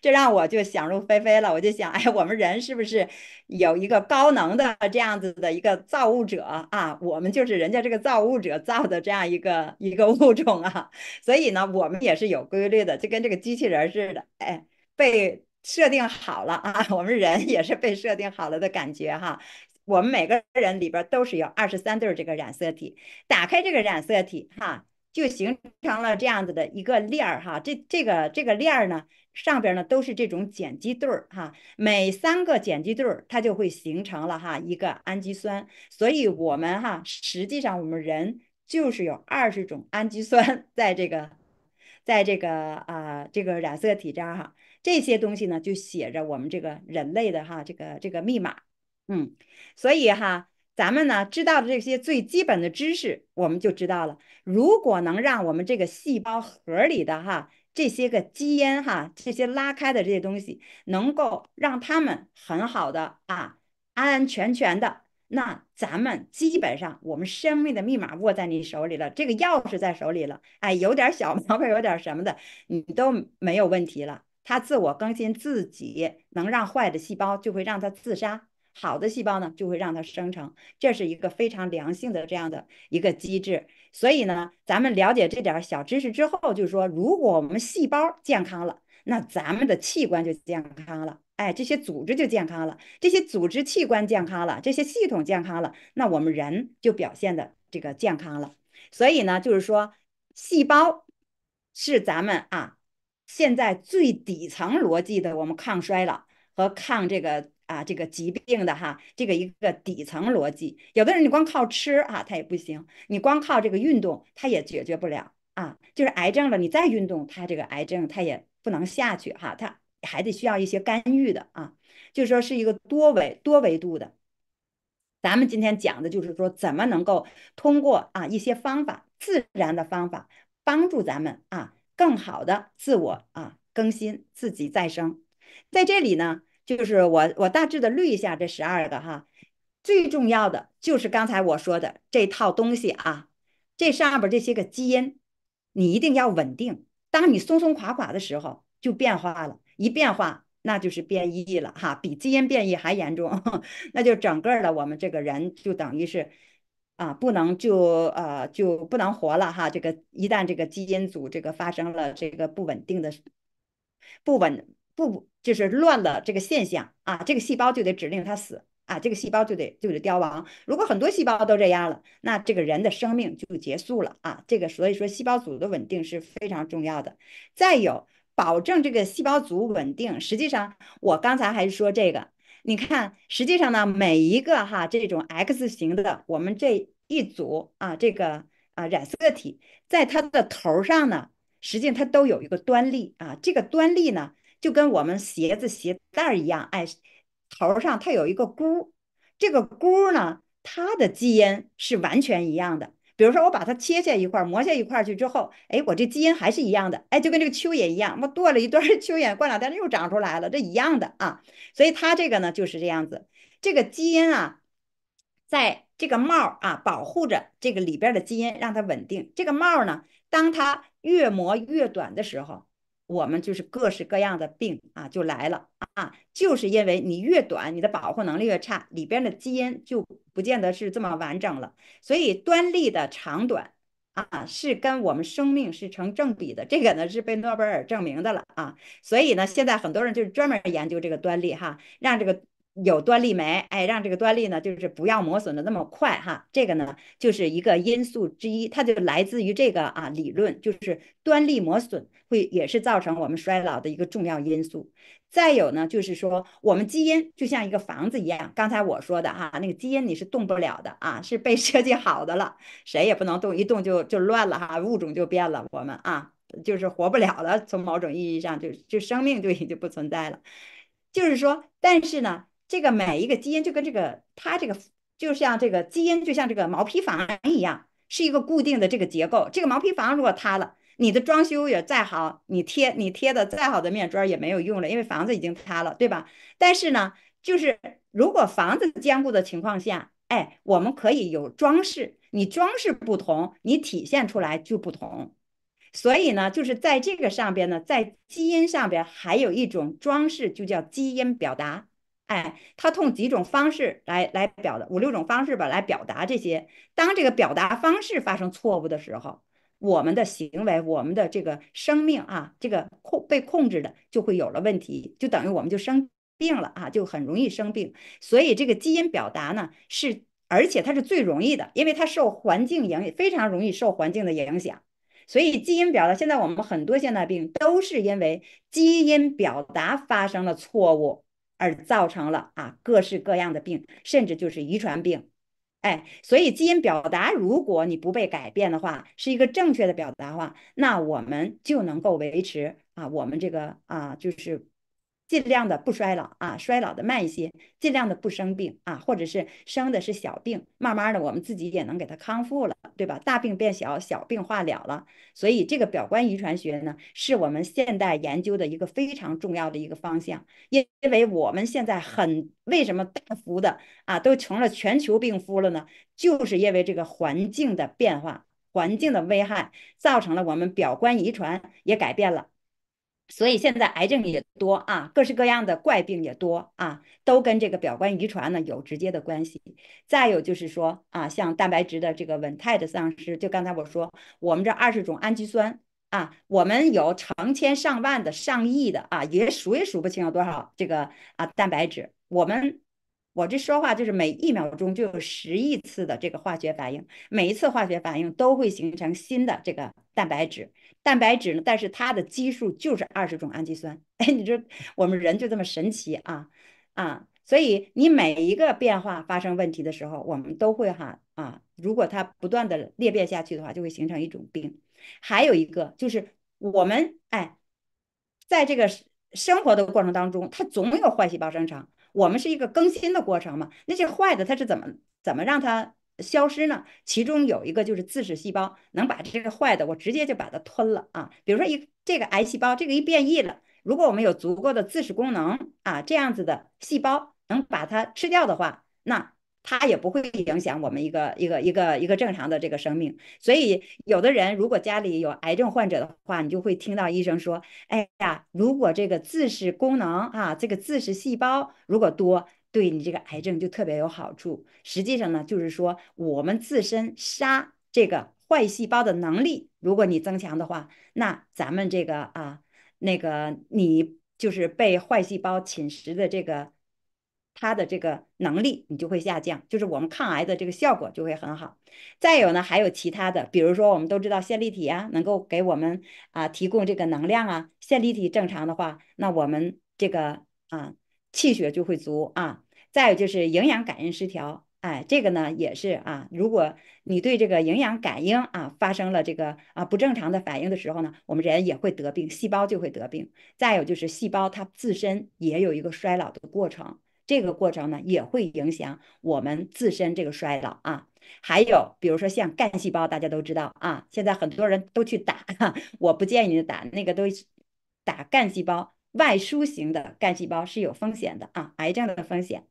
这让我就想入非非了。我就想，哎，我们人是不是有一个高能的这样子的一个造物者啊？我们就是人家这个造物者造的这样一个一个物种啊。所以呢，我们也是有规律的，就跟这个机器人似的，哎，被设定好了啊。我们人也是被设定好了的感觉哈。我们每个人里边都是有二十三对这个染色体，打开这个染色体哈。就形成了这样子的一个链儿哈，这这个这个链儿呢，上边呢都是这种碱基对儿哈，每三个碱基对儿它就会形成了哈一个氨基酸，所以我们哈实际上我们人就是有二十种氨基酸 在这个，在这个啊这个染色体这儿哈这些东西呢就写着我们这个人类的哈这个这个密码，嗯，所以哈。咱们呢知道的这些最基本的知识，我们就知道了。如果能让我们这个细胞核里的哈这些个基因哈这些拉开的这些东西，能够让他们很好的啊安安全全的，那咱们基本上我们生命的密码握在你手里了，这个钥匙在手里了。哎，有点小毛病，有点什么的，你都没有问题了。它自我更新自己，能让坏的细胞就会让它自杀。好的细胞呢，就会让它生成，这是一个非常良性的这样的一个机制。所以呢，咱们了解这点小知识之后，就是说，如果我们细胞健康了，那咱们的器官就健康了，哎，这些组织就健康了，这些组织器官健康了，这些系统健康了，那我们人就表现的这个健康了。所以呢，就是说，细胞是咱们啊现在最底层逻辑的，我们抗衰老和抗这个。啊，这个疾病的哈，这个一个底层逻辑，有的人你光靠吃啊，他也不行；你光靠这个运动，他也解决不了啊。就是癌症了，你再运动，他这个癌症他也不能下去哈，他还得需要一些干预的啊。就是说是一个多维多维度的。咱们今天讲的就是说，怎么能够通过啊一些方法，自然的方法，帮助咱们啊更好的自我啊更新自己再生。在这里呢。就是我我大致的捋一下这十二个哈，最重要的就是刚才我说的这套东西啊，这上边这些个基因你一定要稳定，当你松松垮垮的时候就变化了，一变化那就是变异了哈，比基因变异还严重，那就整个的我们这个人就等于是啊不能就呃就不能活了哈，这个一旦这个基因组这个发生了这个不稳定的不稳。不就是乱了这个现象啊？这个细胞就得指令它死啊，这个细胞就得就得凋亡。如果很多细胞都这样了，那这个人的生命就结束了啊！这个所以说，细胞组的稳定是非常重要的。再有，保证这个细胞组稳定，实际上我刚才还是说这个。你看，实际上呢，每一个哈这种 X 型的我们这一组啊，这个啊染色体在它的头上呢，实际上它都有一个端粒啊，这个端粒呢。就跟我们鞋子鞋带儿一样，哎，头上它有一个箍，这个箍呢，它的基因是完全一样的。比如说我把它切下一块，磨下一块去之后，哎，我这基因还是一样的，哎，就跟这个蚯蚓一样，我剁了一段 蚯蚓，过两天又长出来了，这一样的啊。所以它这个呢就是这样子，这个基因啊，在这个帽啊保护着这个里边的基因，让它稳定。这个帽呢，当它越磨越短的时候。我们就是各式各样的病啊，就来了啊，就是因为你越短，你的保护能力越差，里边的基因就不见得是这么完整了。所以端粒的长短啊，是跟我们生命是成正比的，这个呢是被诺贝尔证明的了啊。所以呢，现在很多人就是专门研究这个端粒哈，让这个。有端粒酶，哎，让这个端粒呢，就是不要磨损的那么快哈。这个呢，就是一个因素之一，它就来自于这个啊理论，就是端粒磨损会也是造成我们衰老的一个重要因素。再有呢，就是说我们基因就像一个房子一样，刚才我说的哈，那个基因你是动不了的啊，是被设计好的了，谁也不能动，一动就就乱了哈，物种就变了，我们啊就是活不了了。从某种意义上就就生命就已经不存在了。就是说，但是呢。这个每一个基因就跟这个它这个就像这个基因就像这个毛坯房一样，是一个固定的这个结构。这个毛坯房如果塌了，你的装修也再好，你贴你贴的再好的面砖也没有用了，因为房子已经塌了，对吧？但是呢，就是如果房子坚固的情况下，哎，我们可以有装饰。你装饰不同，你体现出来就不同。所以呢，就是在这个上边呢，在基因上边还有一种装饰，就叫基因表达。哎，他用几种方式来来表达五六种方式吧，来表达这些。当这个表达方式发生错误的时候，我们的行为，我们的这个生命啊，这个控被控制的就会有了问题，就等于我们就生病了啊，就很容易生病。所以，这个基因表达呢是，而且它是最容易的，因为它受环境影，非常容易受环境的影响。所以，基因表达现在我们很多现代病都是因为基因表达发生了错误。而造成了啊各式各样的病，甚至就是遗传病，哎，所以基因表达如果你不被改变的话，是一个正确的表达话，那我们就能够维持啊我们这个啊就是。尽量的不衰老啊，衰老的慢一些；尽量的不生病啊，或者是生的是小病，慢慢的我们自己也能给它康复了，对吧？大病变小，小病化了了。所以这个表观遗传学呢，是我们现代研究的一个非常重要的一个方向，因为我们现在很为什么大幅的啊都成了全球病夫了呢？就是因为这个环境的变化，环境的危害造成了我们表观遗传也改变了。所以现在癌症也多啊，各式各样的怪病也多啊，都跟这个表观遗传呢有直接的关系。再有就是说啊，像蛋白质的这个稳态的丧失，就刚才我说，我们这二十种氨基酸啊，我们有成千上万的、上亿的啊，也数也数不清有多少这个啊蛋白质，我们。我这说话就是每一秒钟就有十亿次的这个化学反应，每一次化学反应都会形成新的这个蛋白质。蛋白质呢，但是它的基数就是二十种氨基酸。哎，你说我们人就这么神奇啊啊！所以你每一个变化发生问题的时候，我们都会哈啊，如果它不断的裂变下去的话，就会形成一种病。还有一个就是我们哎，在这个生活的过程当中，它总有坏细胞生成。我们是一个更新的过程嘛？那些坏的它是怎么怎么让它消失呢？其中有一个就是自噬细胞能把这个坏的我直接就把它吞了啊。比如说一这个癌细胞这个一变异了，如果我们有足够的自噬功能啊，这样子的细胞能把它吃掉的话，那。它也不会影响我们一个一个一个一个正常的这个生命，所以有的人如果家里有癌症患者的话，你就会听到医生说：“哎呀，如果这个自噬功能啊，这个自噬细胞如果多，对你这个癌症就特别有好处。”实际上呢，就是说我们自身杀这个坏细胞的能力，如果你增强的话，那咱们这个啊，那个你就是被坏细胞侵蚀的这个。它的这个能力你就会下降，就是我们抗癌的这个效果就会很好。再有呢，还有其他的，比如说我们都知道线粒体啊，能够给我们啊提供这个能量啊。线粒体正常的话，那我们这个啊气血就会足啊。再有就是营养感应失调，哎，这个呢也是啊。如果你对这个营养感应啊发生了这个啊不正常的反应的时候呢，我们人也会得病，细胞就会得病。再有就是细胞它自身也有一个衰老的过程。这个过程呢，也会影响我们自身这个衰老啊。还有，比如说像干细胞，大家都知道啊，现在很多人都去打，我不建议你打那个，都打干细胞外输型的干细胞是有风险的啊，癌症的风险。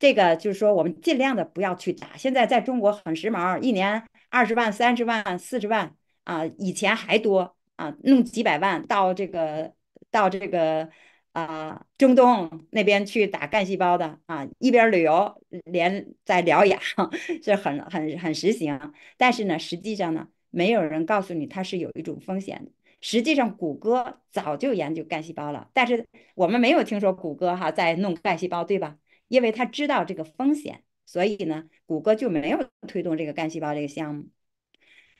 这个就是说，我们尽量的不要去打。现在在中国很时髦，一年二十万、三十万、四十万啊，以前还多啊，弄几百万到这个到这个。啊，中东那边去打干细胞的啊，一边旅游连在疗养，是很很很实行。但是呢，实际上呢，没有人告诉你它是有一种风险。实际上，谷歌早就研究干细胞了，但是我们没有听说谷歌哈在弄干细胞，对吧？因为他知道这个风险，所以呢，谷歌就没有推动这个干细胞这个项目。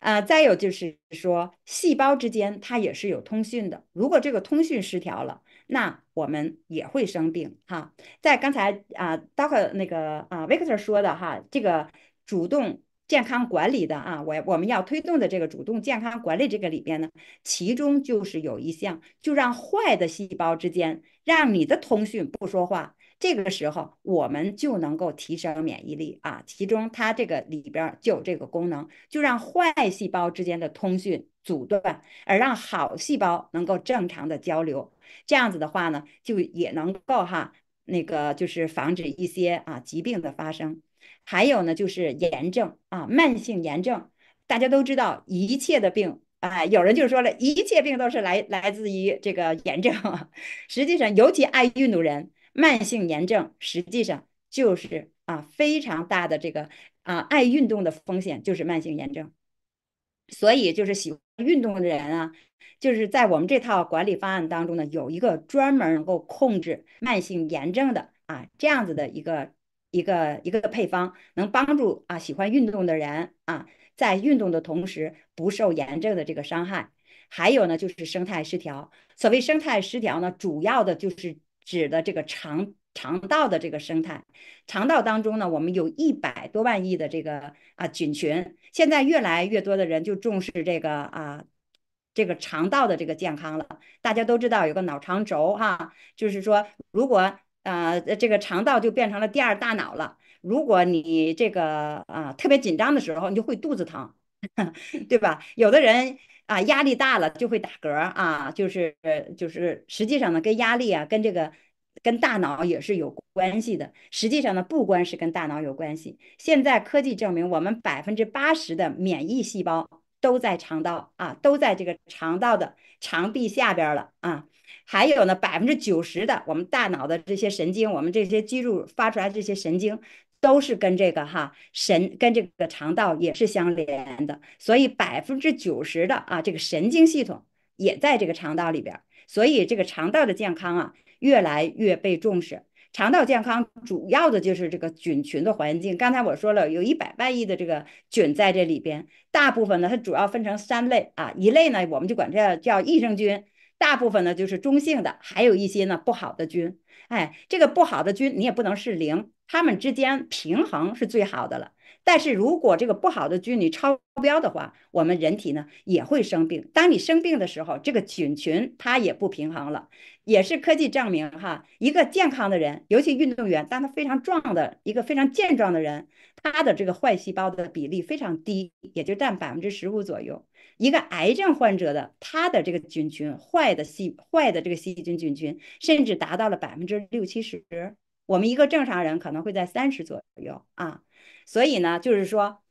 啊，再有就是说，细胞之间它也是有通讯的，如果这个通讯失调了。那我们也会生病哈。在刚才啊，Doctor 那个啊，Victor 说的哈，这个主动健康管理的啊，我我们要推动的这个主动健康管理这个里边呢，其中就是有一项，就让坏的细胞之间，让你的通讯不说话。这个时候，我们就能够提升免疫力啊。其中，它这个里边就有这个功能，就让坏细胞之间的通讯阻断，而让好细胞能够正常的交流。这样子的话呢，就也能够哈那个就是防止一些啊疾病的发生。还有呢，就是炎症啊，慢性炎症，大家都知道，一切的病啊，有人就说了一切病都是来来自于这个炎症。实际上，尤其爱运动人。慢性炎症实际上就是啊非常大的这个啊爱运动的风险就是慢性炎症，所以就是喜欢运动的人啊，就是在我们这套管理方案当中呢，有一个专门能够控制慢性炎症的啊这样子的一个一个一个配方，能帮助啊喜欢运动的人啊在运动的同时不受炎症的这个伤害。还有呢就是生态失调，所谓生态失调呢，主要的就是。指的这个肠肠道的这个生态，肠道当中呢，我们有一百多万亿的这个啊菌群。现在越来越多的人就重视这个啊这个肠道的这个健康了。大家都知道有个脑肠轴哈，就是说如果呃这个肠道就变成了第二大脑了。如果你这个啊特别紧张的时候，你就会肚子疼，对吧？有的人。啊，压力大了就会打嗝啊，就是就是，实际上呢，跟压力啊，跟这个跟大脑也是有关系的。实际上呢，不光是跟大脑有关系，现在科技证明，我们百分之八十的免疫细胞都在肠道啊，都在这个肠道的肠壁下边了啊。还有呢，百分之九十的我们大脑的这些神经，我们这些肌肉发出来这些神经。都是跟这个哈神跟这个肠道也是相连的，所以百分之九十的啊这个神经系统也在这个肠道里边，所以这个肠道的健康啊越来越被重视。肠道健康主要的就是这个菌群的环境。刚才我说了，有一百万亿的这个菌在这里边，大部分呢它主要分成三类啊，一类呢我们就管这叫益生菌。大部分呢就是中性的，还有一些呢不好的菌，哎，这个不好的菌你也不能是零，它们之间平衡是最好的了。但是如果这个不好的菌你超标的话，我们人体呢也会生病。当你生病的时候，这个菌群它也不平衡了，也是科技证明哈，一个健康的人，尤其运动员，当他非常壮的一个非常健壮的人，他的这个坏细胞的比例非常低，也就占百分之十五左右。一个癌症患者的他的这个菌群坏的细坏的这个细菌菌群甚至达到了百分之六七十，我们一个正常人可能会在三十左右啊，所以呢，就是说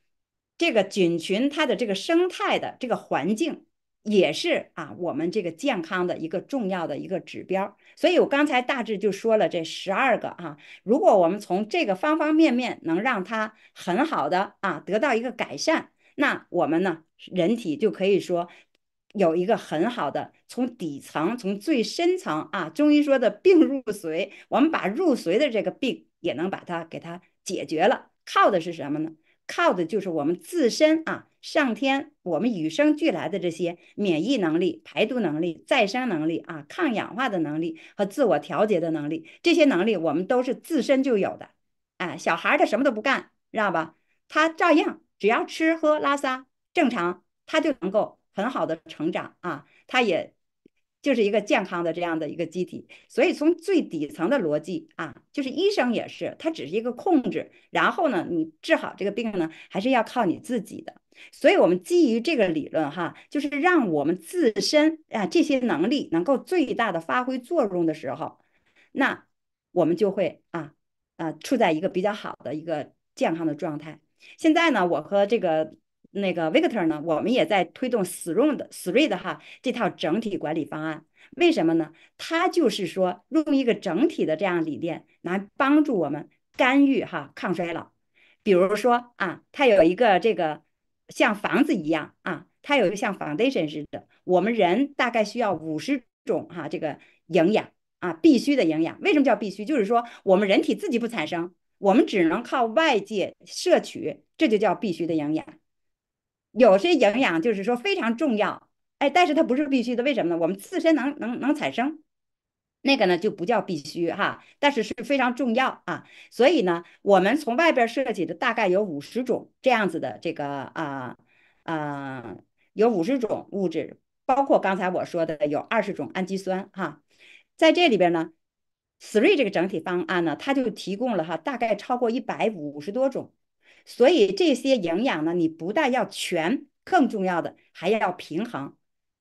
这个菌群它的这个生态的这个环境也是啊我们这个健康的一个重要的一个指标。所以我刚才大致就说了这十二个啊，如果我们从这个方方面面能让它很好的啊得到一个改善。那我们呢？人体就可以说有一个很好的，从底层、从最深层啊，中医说的“病入髓”，我们把入髓的这个病也能把它给它解决了。靠的是什么呢？靠的就是我们自身啊，上天，我们与生俱来的这些免疫能力、排毒能力、再生能力啊、抗氧化的能力和自我调节的能力，这些能力我们都是自身就有的。哎，小孩他什么都不干，知道吧？他照样。只要吃喝拉撒正常，他就能够很好的成长啊，他也就是一个健康的这样的一个机体。所以从最底层的逻辑啊，就是医生也是他只是一个控制，然后呢，你治好这个病呢，还是要靠你自己的。所以我们基于这个理论哈，就是让我们自身啊这些能力能够最大的发挥作用的时候，那我们就会啊啊处在一个比较好的一个健康的状态。现在呢，我和这个那个 Victor 呢，我们也在推动 s h r e e 的 t r e e 的哈这套整体管理方案。为什么呢？它就是说用一个整体的这样理念来帮助我们干预哈抗衰老。比如说啊，它有一个这个像房子一样啊，它有一个像 Foundation 似的。我们人大概需要五十种哈这个营养啊，必须的营养。为什么叫必须？就是说我们人体自己不产生。我们只能靠外界摄取，这就叫必须的营养。有些营养就是说非常重要，哎，但是它不是必须的，为什么呢？我们自身能能能产生，那个呢就不叫必须哈，但是是非常重要啊。所以呢，我们从外边摄取的大概有五十种这样子的这个啊啊，有五十种物质，包括刚才我说的有二十种氨基酸哈，在这里边呢。three 这个整体方案呢，它就提供了哈，大概超过一百五十多种，所以这些营养呢，你不但要全，更重要的还要平衡。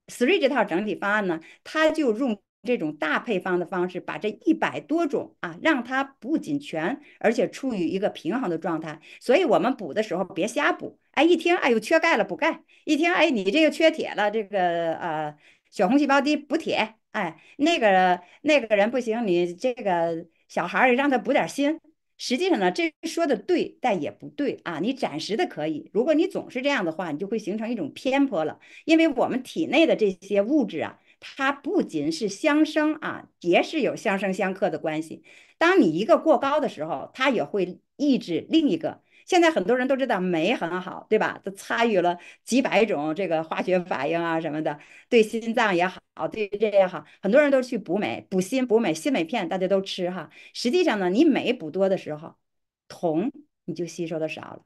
three 这套整体方案呢，它就用这种大配方的方式，把这一百多种啊，让它不仅全，而且处于一个平衡的状态。所以我们补的时候别瞎补，哎，一听哎呦缺钙了补钙，一听哎你这个缺铁了，这个呃血红细胞低补铁。哎，那个那个人不行，你这个小孩儿让他补点锌。实际上呢，这说的对，但也不对啊。你暂时的可以，如果你总是这样的话，你就会形成一种偏颇了。因为我们体内的这些物质啊，它不仅是相生啊，也是有相生相克的关系。当你一个过高的时候，它也会抑制另一个。现在很多人都知道镁很好，对吧？都参与了几百种这个化学反应啊什么的，对心脏也好，对这也好。很多人都去补镁，补锌、补镁、锌镁片大家都吃哈。实际上呢，你镁补多的时候，铜你就吸收的少了。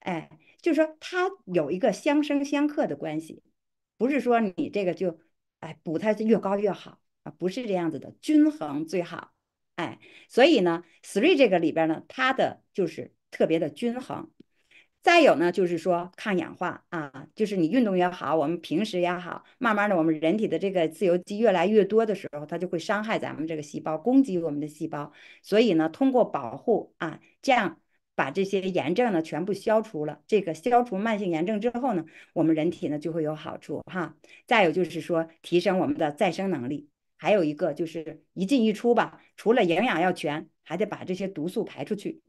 哎，就说它有一个相生相克的关系，不是说你这个就哎补它越高越好啊，不是这样子的，均衡最好。哎，所以呢，three 这个里边呢，它的就是特别的均衡。再有呢，就是说抗氧化啊，就是你运动也好，我们平时也好，慢慢的我们人体的这个自由基越来越多的时候，它就会伤害咱们这个细胞，攻击我们的细胞。所以呢，通过保护啊，这样把这些炎症呢全部消除了。这个消除慢性炎症之后呢，我们人体呢就会有好处哈。再有就是说，提升我们的再生能力。还有一个就是一进一出吧，除了营养要全，还得把这些毒素排出去。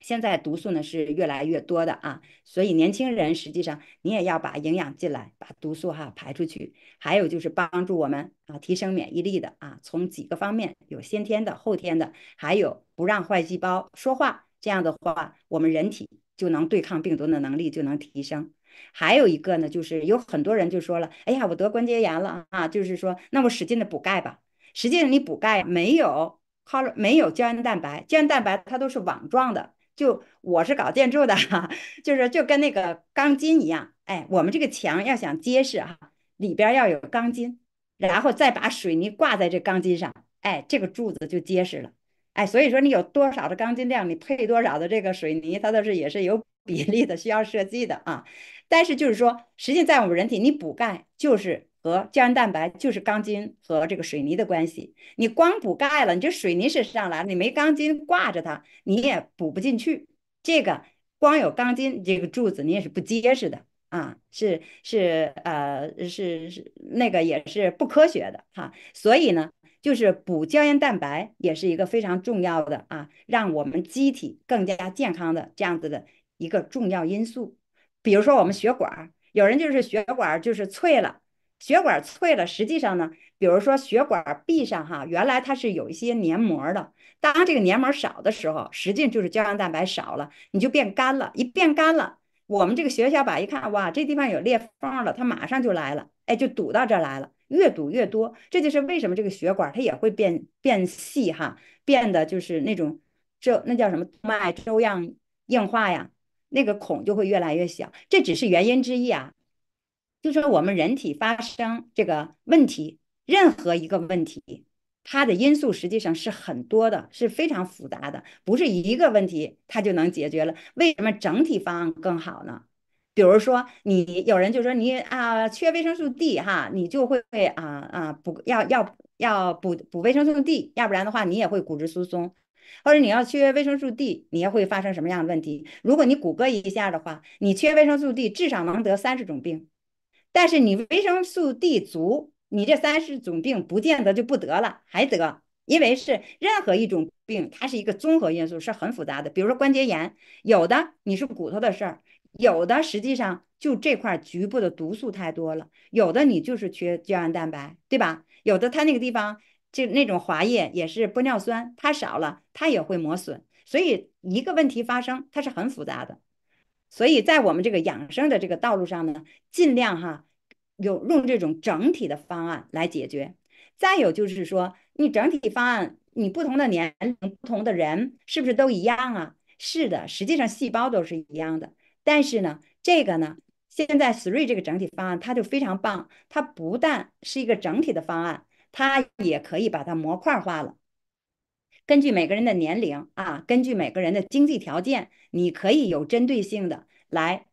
现在毒素呢是越来越多的啊，所以年轻人实际上你也要把营养进来，把毒素哈排出去。还有就是帮助我们啊提升免疫力的啊，从几个方面有先天的、后天的，还有不让坏细胞说话。这样的话，我们人体就能对抗病毒的能力就能提升。还有一个呢，就是有很多人就说了，哎呀，我得关节炎了啊，就是说，那我使劲的补钙吧。实际上你补钙没有靠了，没有胶原蛋白，胶原蛋白它都是网状的。就我是搞建筑的，哈，就是就跟那个钢筋一样，哎，我们这个墙要想结实哈，里边要有钢筋，然后再把水泥挂在这钢筋上，哎，这个柱子就结实了。哎，所以说你有多少的钢筋量，你配多少的这个水泥，它都是也是有比例的，需要设计的啊。但是就是说，实际在我们人体，你补钙就是和胶原蛋白就是钢筋和这个水泥的关系。你光补钙了，你这水泥是上来了，你没钢筋挂着它，你也补不进去。这个光有钢筋这个柱子，你也是不结实的啊！是是呃是是那个也是不科学的哈。所以呢，就是补胶原蛋白也是一个非常重要的啊，让我们机体更加健康的这样子的一个重要因素。比如说我们血管儿，有人就是血管儿就是脆了，血管脆了，实际上呢，比如说血管壁上哈，原来它是有一些黏膜的，当这个黏膜少的时候，实际就是胶原蛋白少了，你就变干了，一变干了，我们这个血小板一看，哇，这地方有裂缝了，它马上就来了，哎，就堵到这儿来了，越堵越多，这就是为什么这个血管它也会变变细哈，变得就是那种这那叫什么动脉粥样硬化呀。那个孔就会越来越小，这只是原因之一啊。就说我们人体发生这个问题，任何一个问题，它的因素实际上是很多的，是非常复杂的，不是一个问题它就能解决了。为什么整体方案更好呢？比如说，你有人就说你啊缺维生素 D 哈，你就会啊啊补要要要补补维生素 D，要不然的话你也会骨质疏松。或者你要缺维生素 D，你也会发生什么样的问题？如果你谷歌一下的话，你缺维生素 D 至少能得三十种病。但是你维生素 D 足，你这三十种病不见得就不得了，还得，因为是任何一种病，它是一个综合因素，是很复杂的。比如说关节炎，有的你是骨头的事儿，有的实际上就这块局部的毒素太多了，有的你就是缺胶原蛋白，对吧？有的它那个地方。就那种滑液也是玻尿酸，它少了它也会磨损，所以一个问题发生它是很复杂的，所以在我们这个养生的这个道路上呢，尽量哈有用这种整体的方案来解决。再有就是说，你整体方案，你不同的年龄、不同的人是不是都一样啊？是的，实际上细胞都是一样的，但是呢，这个呢，现在 three 这个整体方案它就非常棒，它不但是一个整体的方案。它也可以把它模块化了，根据每个人的年龄啊，根据每个人的经济条件，你可以有针对性的来，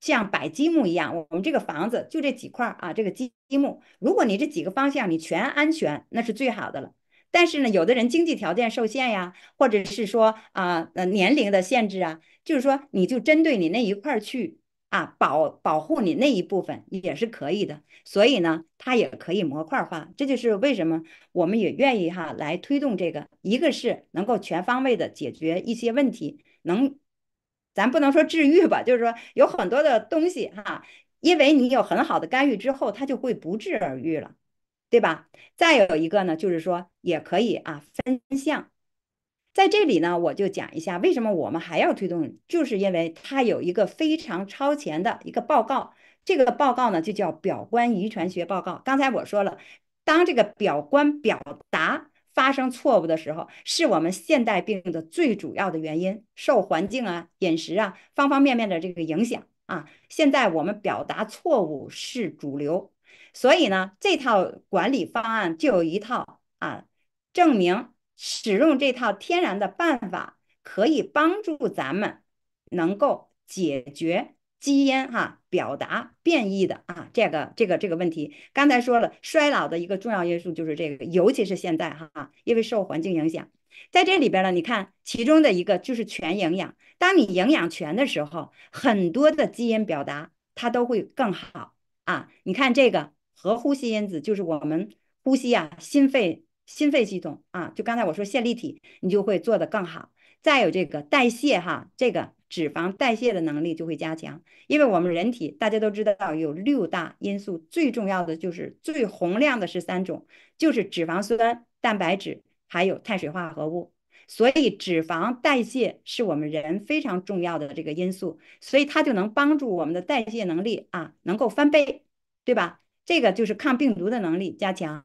像摆积木一样，我们这个房子就这几块啊，这个积积木，如果你这几个方向你全安全，那是最好的了。但是呢，有的人经济条件受限呀，或者是说啊，呃年龄的限制啊，就是说你就针对你那一块去。啊，保保护你那一部分也是可以的，所以呢，它也可以模块化，这就是为什么我们也愿意哈来推动这个，一个是能够全方位的解决一些问题，能，咱不能说治愈吧，就是说有很多的东西哈，因为你有很好的干预之后，它就会不治而愈了，对吧？再有一个呢，就是说也可以啊分项。在这里呢，我就讲一下为什么我们还要推动，就是因为它有一个非常超前的一个报告，这个报告呢就叫表观遗传学报告。刚才我说了，当这个表观表达发生错误的时候，是我们现代病的最主要的原因，受环境啊、饮食啊方方面面的这个影响啊。现在我们表达错误是主流，所以呢，这套管理方案就有一套啊，证明。使用这套天然的办法，可以帮助咱们能够解决基因哈表达变异的啊这个这个这个问题。刚才说了，衰老的一个重要因素就是这个，尤其是现在哈啊，因为受环境影响，在这里边呢，你看其中的一个就是全营养。当你营养全的时候，很多的基因表达它都会更好啊。你看这个核呼吸因子，就是我们呼吸啊，心肺。心肺系统啊，就刚才我说线粒体，你就会做得更好。再有这个代谢哈，这个脂肪代谢的能力就会加强，因为我们人体大家都知道有六大因素，最重要的就是最洪亮的是三种，就是脂肪酸、蛋白质还有碳水化合物。所以脂肪代谢是我们人非常重要的这个因素，所以它就能帮助我们的代谢能力啊能够翻倍，对吧？这个就是抗病毒的能力加强。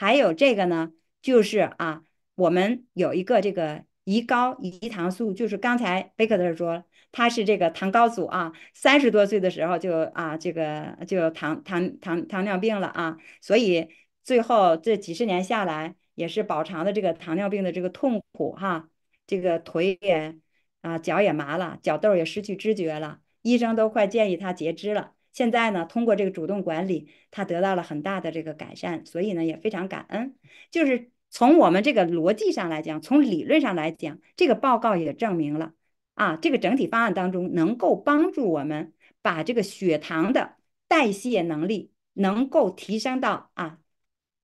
还有这个呢，就是啊，我们有一个这个胰高胰糖素，就是刚才贝克特说他是这个糖高组啊，三十多岁的时候就啊这个就糖糖糖糖尿病了啊，所以最后这几十年下来也是饱尝的这个糖尿病的这个痛苦哈，这个腿也啊脚也麻了，脚豆也失去知觉了，医生都快建议他截肢了。现在呢，通过这个主动管理，他得到了很大的这个改善，所以呢也非常感恩。就是从我们这个逻辑上来讲，从理论上来讲，这个报告也证明了啊，这个整体方案当中能够帮助我们把这个血糖的代谢能力能够提升到啊，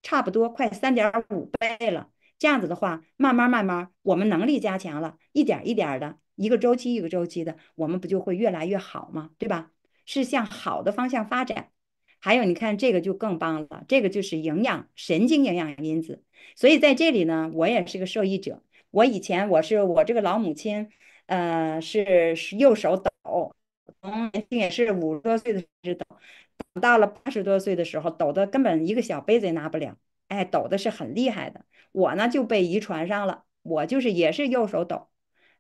差不多快三点五倍了。这样子的话，慢慢慢慢，我们能力加强了，一点一点的，一个周期一个周期的，我们不就会越来越好吗？对吧？是向好的方向发展。还有，你看这个就更棒了，这个就是营养神经营养因子。所以在这里呢，我也是个受益者。我以前我是我这个老母亲，呃，是右手抖，从年轻也是五十多岁的时候抖，到了八十多岁的时候抖的根本一个小杯子也拿不了，哎，抖的是很厉害的。我呢就被遗传上了，我就是也是右手抖。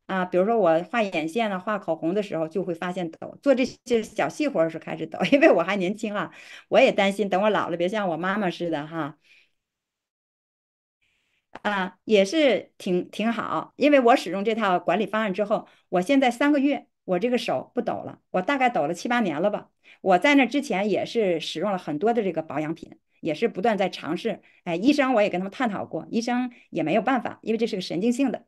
啊，比如说我画眼线啊、画口红的时候，就会发现抖。做这些小细活的时候开始抖，因为我还年轻啊，我也担心等我老了别像我妈妈似的哈。啊，也是挺挺好，因为我使用这套管理方案之后，我现在三个月我这个手不抖了，我大概抖了七八年了吧。我在那之前也是使用了很多的这个保养品，也是不断在尝试。哎，医生我也跟他们探讨过，医生也没有办法，因为这是个神经性的。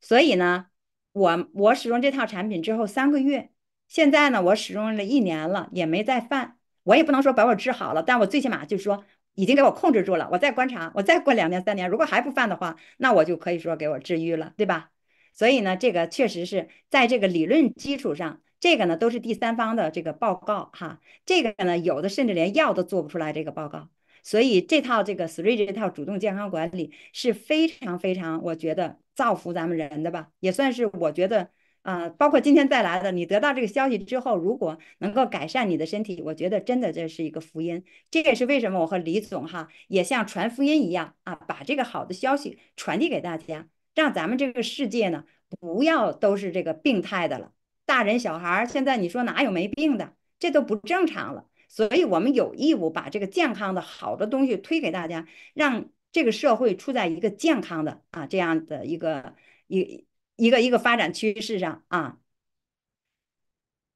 所以呢，我我使用这套产品之后三个月，现在呢我使用了一年了，也没再犯。我也不能说把我治好了，但我最起码就说已经给我控制住了。我再观察，我再过两年三年，如果还不犯的话，那我就可以说给我治愈了，对吧？所以呢，这个确实是在这个理论基础上，这个呢都是第三方的这个报告哈。这个呢有的甚至连药都做不出来这个报告。所以这套这个 three 这套主动健康管理是非常非常，我觉得。造福咱们人的吧，也算是我觉得啊，包括今天带来的，你得到这个消息之后，如果能够改善你的身体，我觉得真的这是一个福音。这也是为什么我和李总哈，也像传福音一样啊，把这个好的消息传递给大家，让咱们这个世界呢，不要都是这个病态的了。大人小孩现在你说哪有没病的？这都不正常了。所以我们有义务把这个健康的好的东西推给大家，让。这个社会处在一个健康的啊这样的一个一一个一个发展趋势上啊，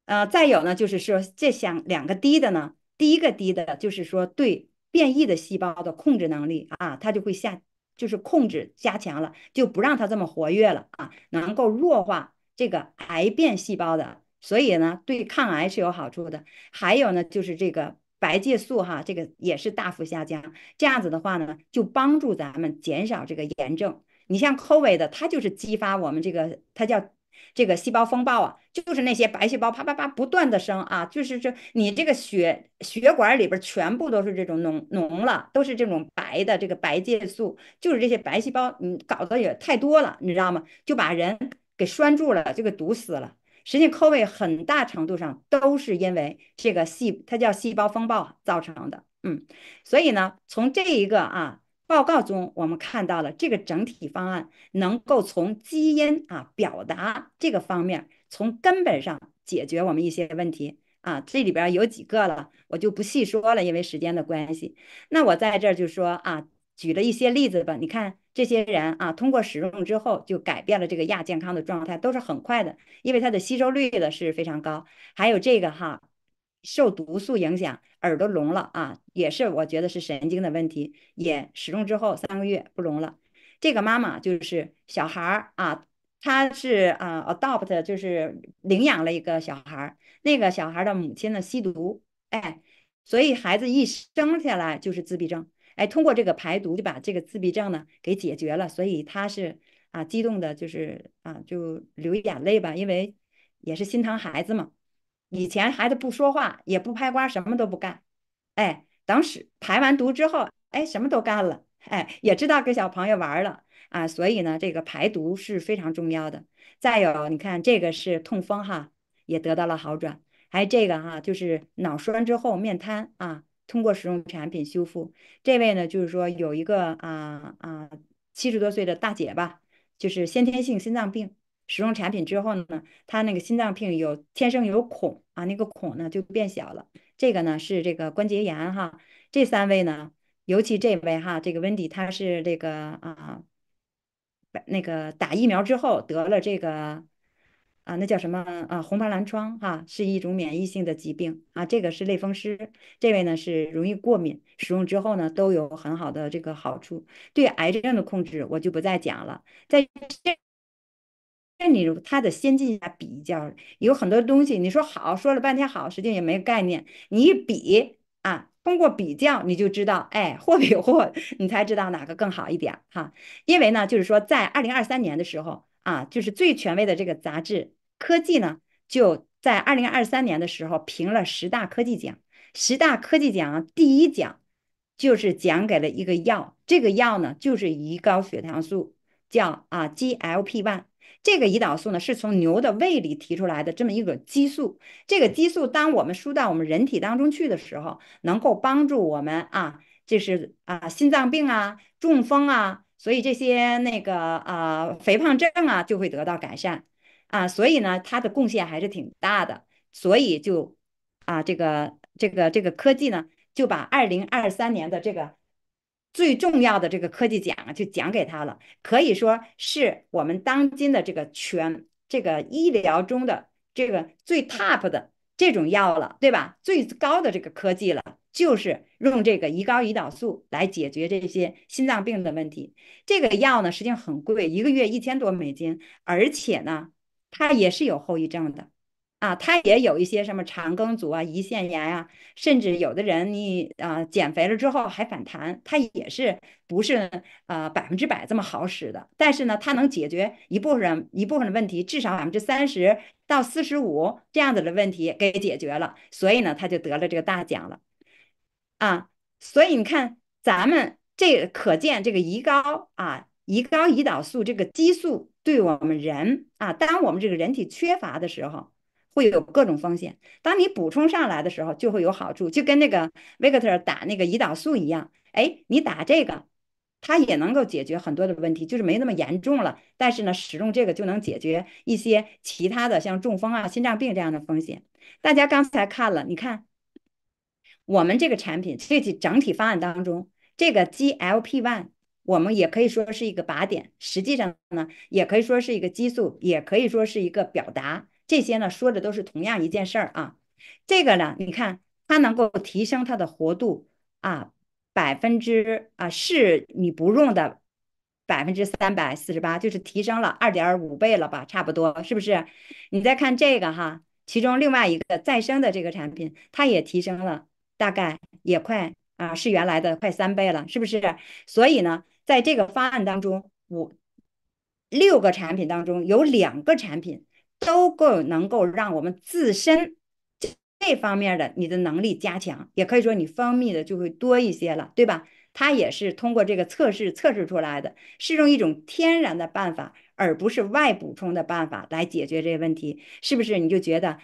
呃，再有呢就是说这想两个低的呢，第一个低的就是说对变异的细胞的控制能力啊，它就会下就是控制加强了，就不让它这么活跃了啊，能够弱化这个癌变细胞的，所以呢对抗癌是有好处的。还有呢就是这个。白介素哈，这个也是大幅下降。这样子的话呢，就帮助咱们减少这个炎症。你像 COVID 的，它就是激发我们这个，它叫这个细胞风暴啊，就是那些白细胞啪啪啪不断的生啊，就是这你这个血血管里边全部都是这种脓脓了，都是这种白的这个白介素，就是这些白细胞，你搞得也太多了，你知道吗？就把人给拴住了，就给堵死了。实际，Covid 很大程度上都是因为这个细，它叫细胞风暴造成的。嗯，所以呢，从这一个啊报告中，我们看到了这个整体方案能够从基因啊表达这个方面从根本上解决我们一些问题啊。这里边有几个了，我就不细说了，因为时间的关系。那我在这就说啊。举了一些例子吧，你看这些人啊，通过使用之后就改变了这个亚健康的状态，都是很快的，因为它的吸收率呢是非常高。还有这个哈，受毒素影响，耳朵聋了啊，也是我觉得是神经的问题，也使用之后三个月不聋了。这个妈妈就是小孩儿啊，她是啊 adopt 就是领养了一个小孩儿，那个小孩的母亲呢吸毒，哎，所以孩子一生下来就是自闭症。哎，通过这个排毒就把这个自闭症呢给解决了，所以他是啊激动的，就是啊就流眼泪吧，因为也是心疼孩子嘛。以前孩子不说话，也不拍瓜，什么都不干。哎，当时排完毒之后，哎什么都干了，哎也知道跟小朋友玩了啊。所以呢，这个排毒是非常重要的。再有，你看这个是痛风哈，也得到了好转。还有这个哈，就是脑栓之后面瘫啊。通过使用产品修复，这位呢，就是说有一个啊啊七十多岁的大姐吧，就是先天性心脏病，使用产品之后呢，她那个心脏病有天生有孔啊，那个孔呢就变小了。这个呢是这个关节炎哈，这三位呢，尤其这位哈，这个温迪她是这个啊，那个打疫苗之后得了这个。啊，那叫什么啊？红斑狼疮哈，是一种免疫性的疾病啊。这个是类风湿，这位呢是容易过敏，使用之后呢都有很好的这个好处。对癌症的控制，我就不再讲了。在这这里，它的先进比较有很多东西。你说好，说了半天好，实际也没概念。你一比啊，通过比较你就知道，哎，货比货，你才知道哪个更好一点哈。因为呢，就是说在二零二三年的时候。啊，就是最权威的这个杂志《科技》呢，就在二零二三年的时候评了十大科技奖。十大科技奖啊，第一奖就是奖给了一个药，这个药呢就是胰高血糖素，叫啊 G L P one。这个胰岛素呢是从牛的胃里提出来的这么一个激素。这个激素当我们输到我们人体当中去的时候，能够帮助我们啊，就是啊心脏病啊、中风啊。所以这些那个啊肥胖症啊就会得到改善，啊，所以呢它的贡献还是挺大的，所以就啊这个这个这个科技呢就把二零二三年的这个最重要的这个科技奖就奖给他了，可以说是我们当今的这个全这个医疗中的这个最 top 的这种药了，对吧？最高的这个科技了。就是用这个胰高胰岛素来解决这些心脏病的问题。这个药呢，实际上很贵，一个月一千多美金，而且呢，它也是有后遗症的，啊，它也有一些什么肠梗阻啊、胰腺炎啊，甚至有的人你啊减肥了之后还反弹，它也是不是呃百分之百这么好使的。但是呢，它能解决一部分一部分的问题，至少百分之三十到四十五这样子的问题给解决了，所以呢，他就得了这个大奖了。啊，所以你看，咱们这可见这个胰高啊，胰高胰岛素这个激素对我们人啊，当我们这个人体缺乏的时候，会有各种风险；当你补充上来的时候，就会有好处。就跟那个维克特打那个胰岛素一样，哎，你打这个，它也能够解决很多的问题，就是没那么严重了。但是呢，使用这个就能解决一些其他的，像中风啊、心脏病这样的风险。大家刚才看了，你看。我们这个产品这体整体方案当中，这个 GLP-1 我们也可以说是一个靶点，实际上呢，也可以说是一个激素，也可以说是一个表达，这些呢说的都是同样一件事儿啊。这个呢，你看它能够提升它的活度啊，百分之啊是你不用的百分之三百四十八，就是提升了二点五倍了吧，差不多是不是？你再看这个哈，其中另外一个再生的这个产品，它也提升了。大概也快啊，是原来的快三倍了，是不是？所以呢，在这个方案当中，五六个产品当中，有两个产品都够能够让我们自身这方面的你的能力加强，也可以说你分泌的就会多一些了，对吧？它也是通过这个测试测试出来的，是用一种天然的办法，而不是外补充的办法来解决这些问题，是不是？你就觉得。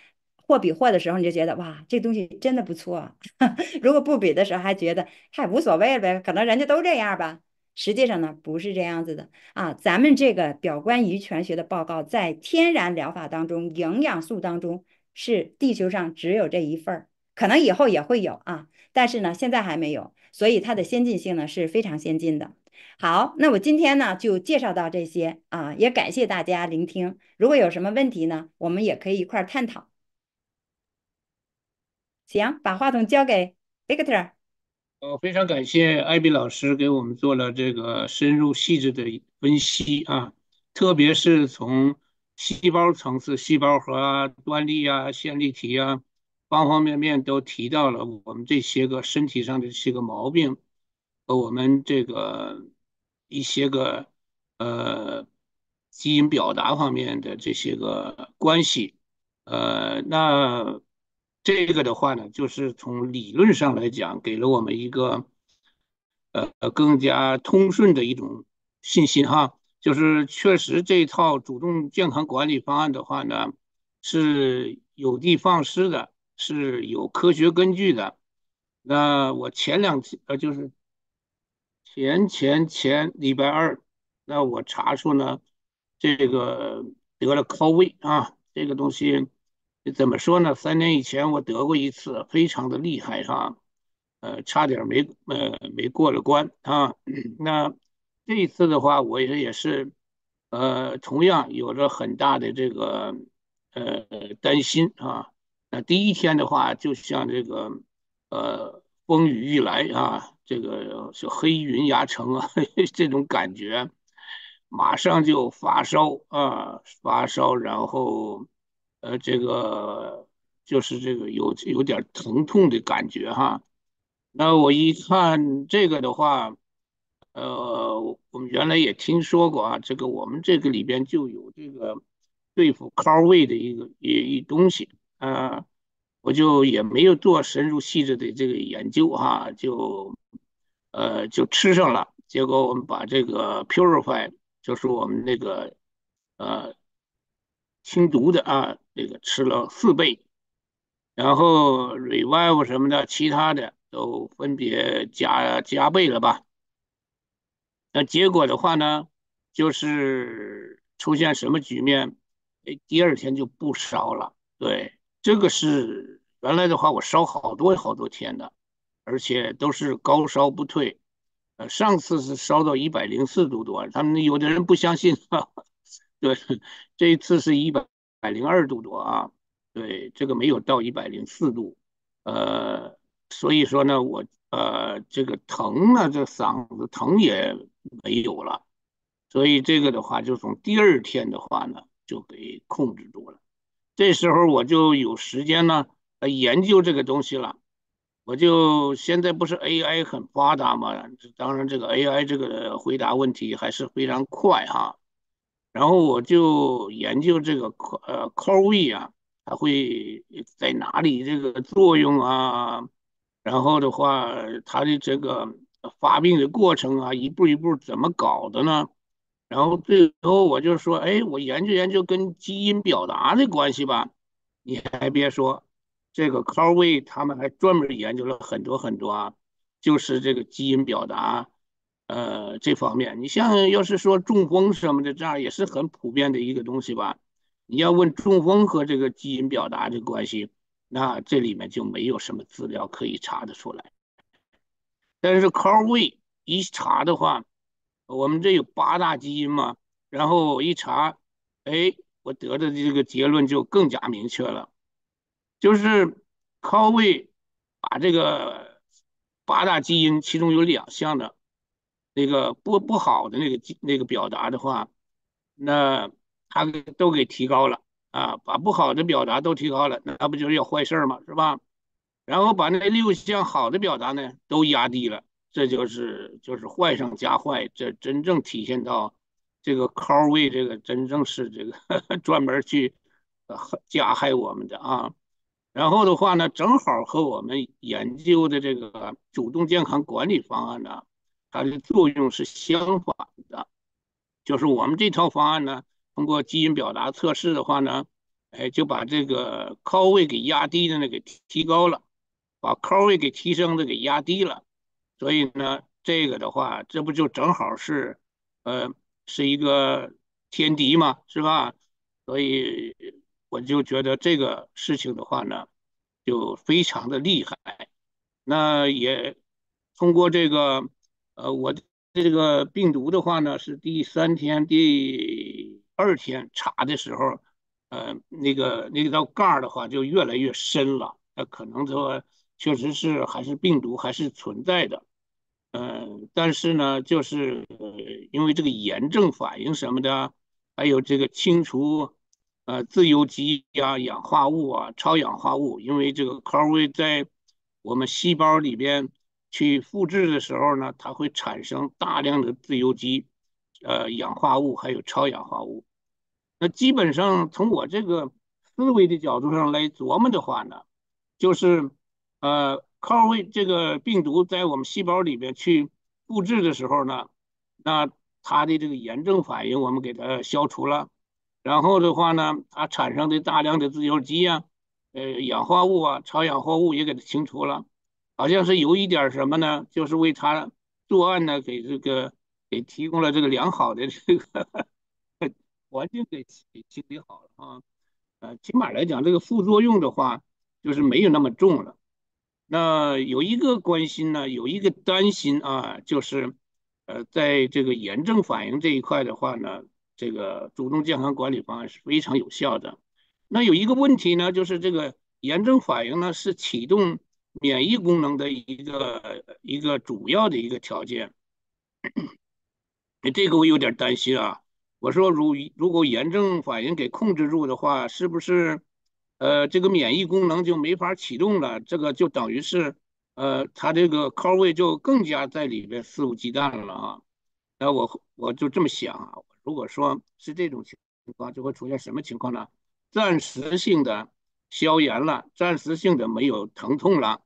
货比货的时候你就觉得哇这东西真的不错，如果不比的时候还觉得嗨无所谓呗，可能人家都这样吧。实际上呢不是这样子的啊，咱们这个表观遗传学的报告在天然疗法当中营养素当中是地球上只有这一份儿，可能以后也会有啊，但是呢现在还没有，所以它的先进性呢是非常先进的。好，那我今天呢就介绍到这些啊，也感谢大家聆听。如果有什么问题呢，我们也可以一块儿探讨。行，把话筒交给 Victor。呃，非常感谢艾比老师给我们做了这个深入细致的分析啊，特别是从细胞层次、细胞核啊、端粒啊、线粒体啊，方方面面都提到了我们这些个身体上的这些个毛病和我们这个一些个呃基因表达方面的这些个关系，呃，那。这个的话呢，就是从理论上来讲，给了我们一个，呃，更加通顺的一种信心哈。就是确实这套主动健康管理方案的话呢，是有的放矢的，是有科学根据的。那我前两天，呃，就是前前前礼拜二，那我查出呢，这个得了高位啊，这个东西。怎么说呢？三年以前我得过一次，非常的厉害哈，呃，差点没呃没过了关啊。那这一次的话，我也也是，呃，同样有着很大的这个呃担心啊。那第一天的话，就像这个呃风雨欲来啊，这个是黑云压城啊，这种感觉，马上就发烧啊，发烧，然后。呃，这个就是这个有有点疼痛的感觉哈。那我一看这个的话，呃，我们原来也听说过啊，这个我们这个里边就有这个对付 c a r 的一个一一东西，呃，我就也没有做深入细致的这个研究哈，就呃就吃上了。结果我们把这个 purify 就是我们那个呃清毒的啊。这个吃了四倍，然后 revive 什么的，其他的都分别加加倍了吧？那结果的话呢，就是出现什么局面？哎，第二天就不烧了。对，这个是原来的话，我烧好多好多天的，而且都是高烧不退。呃，上次是烧到一百零四度多，他们有的人不相信。对，这一次是一百。一百零二度多啊，对，这个没有到一百零四度，呃，所以说呢，我呃，这个疼呢，这嗓子疼也没有了，所以这个的话，就从第二天的话呢，就给控制住了。这时候我就有时间呢，来研究这个东西了。我就现在不是 AI 很发达嘛，当然这个 AI 这个回答问题还是非常快哈。然后我就研究这个呃 c o r v 位啊，它会在哪里？这个作用啊，然后的话，它的这个发病的过程啊，一步一步怎么搞的呢？然后最后我就说，哎，我研究研究跟基因表达的关系吧。你还别说，这个 c o r v 位他们还专门研究了很多很多啊，就是这个基因表达。呃，这方面你像要是说中风什么的，这样也是很普遍的一个东西吧？你要问中风和这个基因表达的关系，那这里面就没有什么资料可以查得出来。但是 Carvey 一查的话，我们这有八大基因嘛，然后一查，哎，我得的这个结论就更加明确了，就是 Carvey 把这个八大基因其中有两项的。那个不不好的那个那个表达的话，那他都给提高了啊，把不好的表达都提高了，那不就是要坏事儿吗？是吧？然后把那六项好的表达呢都压低了，这就是就是坏上加坏，这真正体现到这个 c l r a y 这个真正是这个 专门去加害我们的啊。然后的话呢，正好和我们研究的这个主动健康管理方案呢。它的作用是相反的，就是我们这套方案呢，通过基因表达测试的话呢，哎，就把这个高位给压低的呢给提高了，把高位给提升的给压低了，所以呢，这个的话，这不就正好是，呃，是一个天敌嘛，是吧？所以我就觉得这个事情的话呢，就非常的厉害。那也通过这个。呃，我的这个病毒的话呢，是第三天、第二天查的时候，呃，那个那个刀盖儿的话就越来越深了。那可能说，确实是还是病毒还是存在的。呃，但是呢，就是因为这个炎症反应什么的，还有这个清除，呃，自由基啊、氧化物啊、超氧化物，因为这个 COVID 在我们细胞里边。去复制的时候呢，它会产生大量的自由基、呃氧化物还有超氧化物。那基本上从我这个思维的角度上来琢磨的话呢，就是呃，靠为这个病毒在我们细胞里面去复制的时候呢，那它的这个炎症反应我们给它消除了，然后的话呢，它产生的大量的自由基啊、呃氧化物啊、超氧化物也给它清除了。好像是有一点什么呢？就是为他作案呢，给这个给提供了这个良好的这个环境，给给清理好了啊。呃，起码来讲，这个副作用的话，就是没有那么重了。那有一个关心呢，有一个担心啊，就是呃，在这个炎症反应这一块的话呢，这个主动健康管理方案是非常有效的。那有一个问题呢，就是这个炎症反应呢是启动。免疫功能的一个一个主要的一个条件，这个我有点担心啊。我说，如如果炎症反应给控制住的话，是不是，呃，这个免疫功能就没法启动了？这个就等于是，呃，他这个 cow 胃就更加在里边肆无忌惮了啊。那我我就这么想啊。如果说是这种情况，就会出现什么情况呢？暂时性的消炎了，暂时性的没有疼痛了。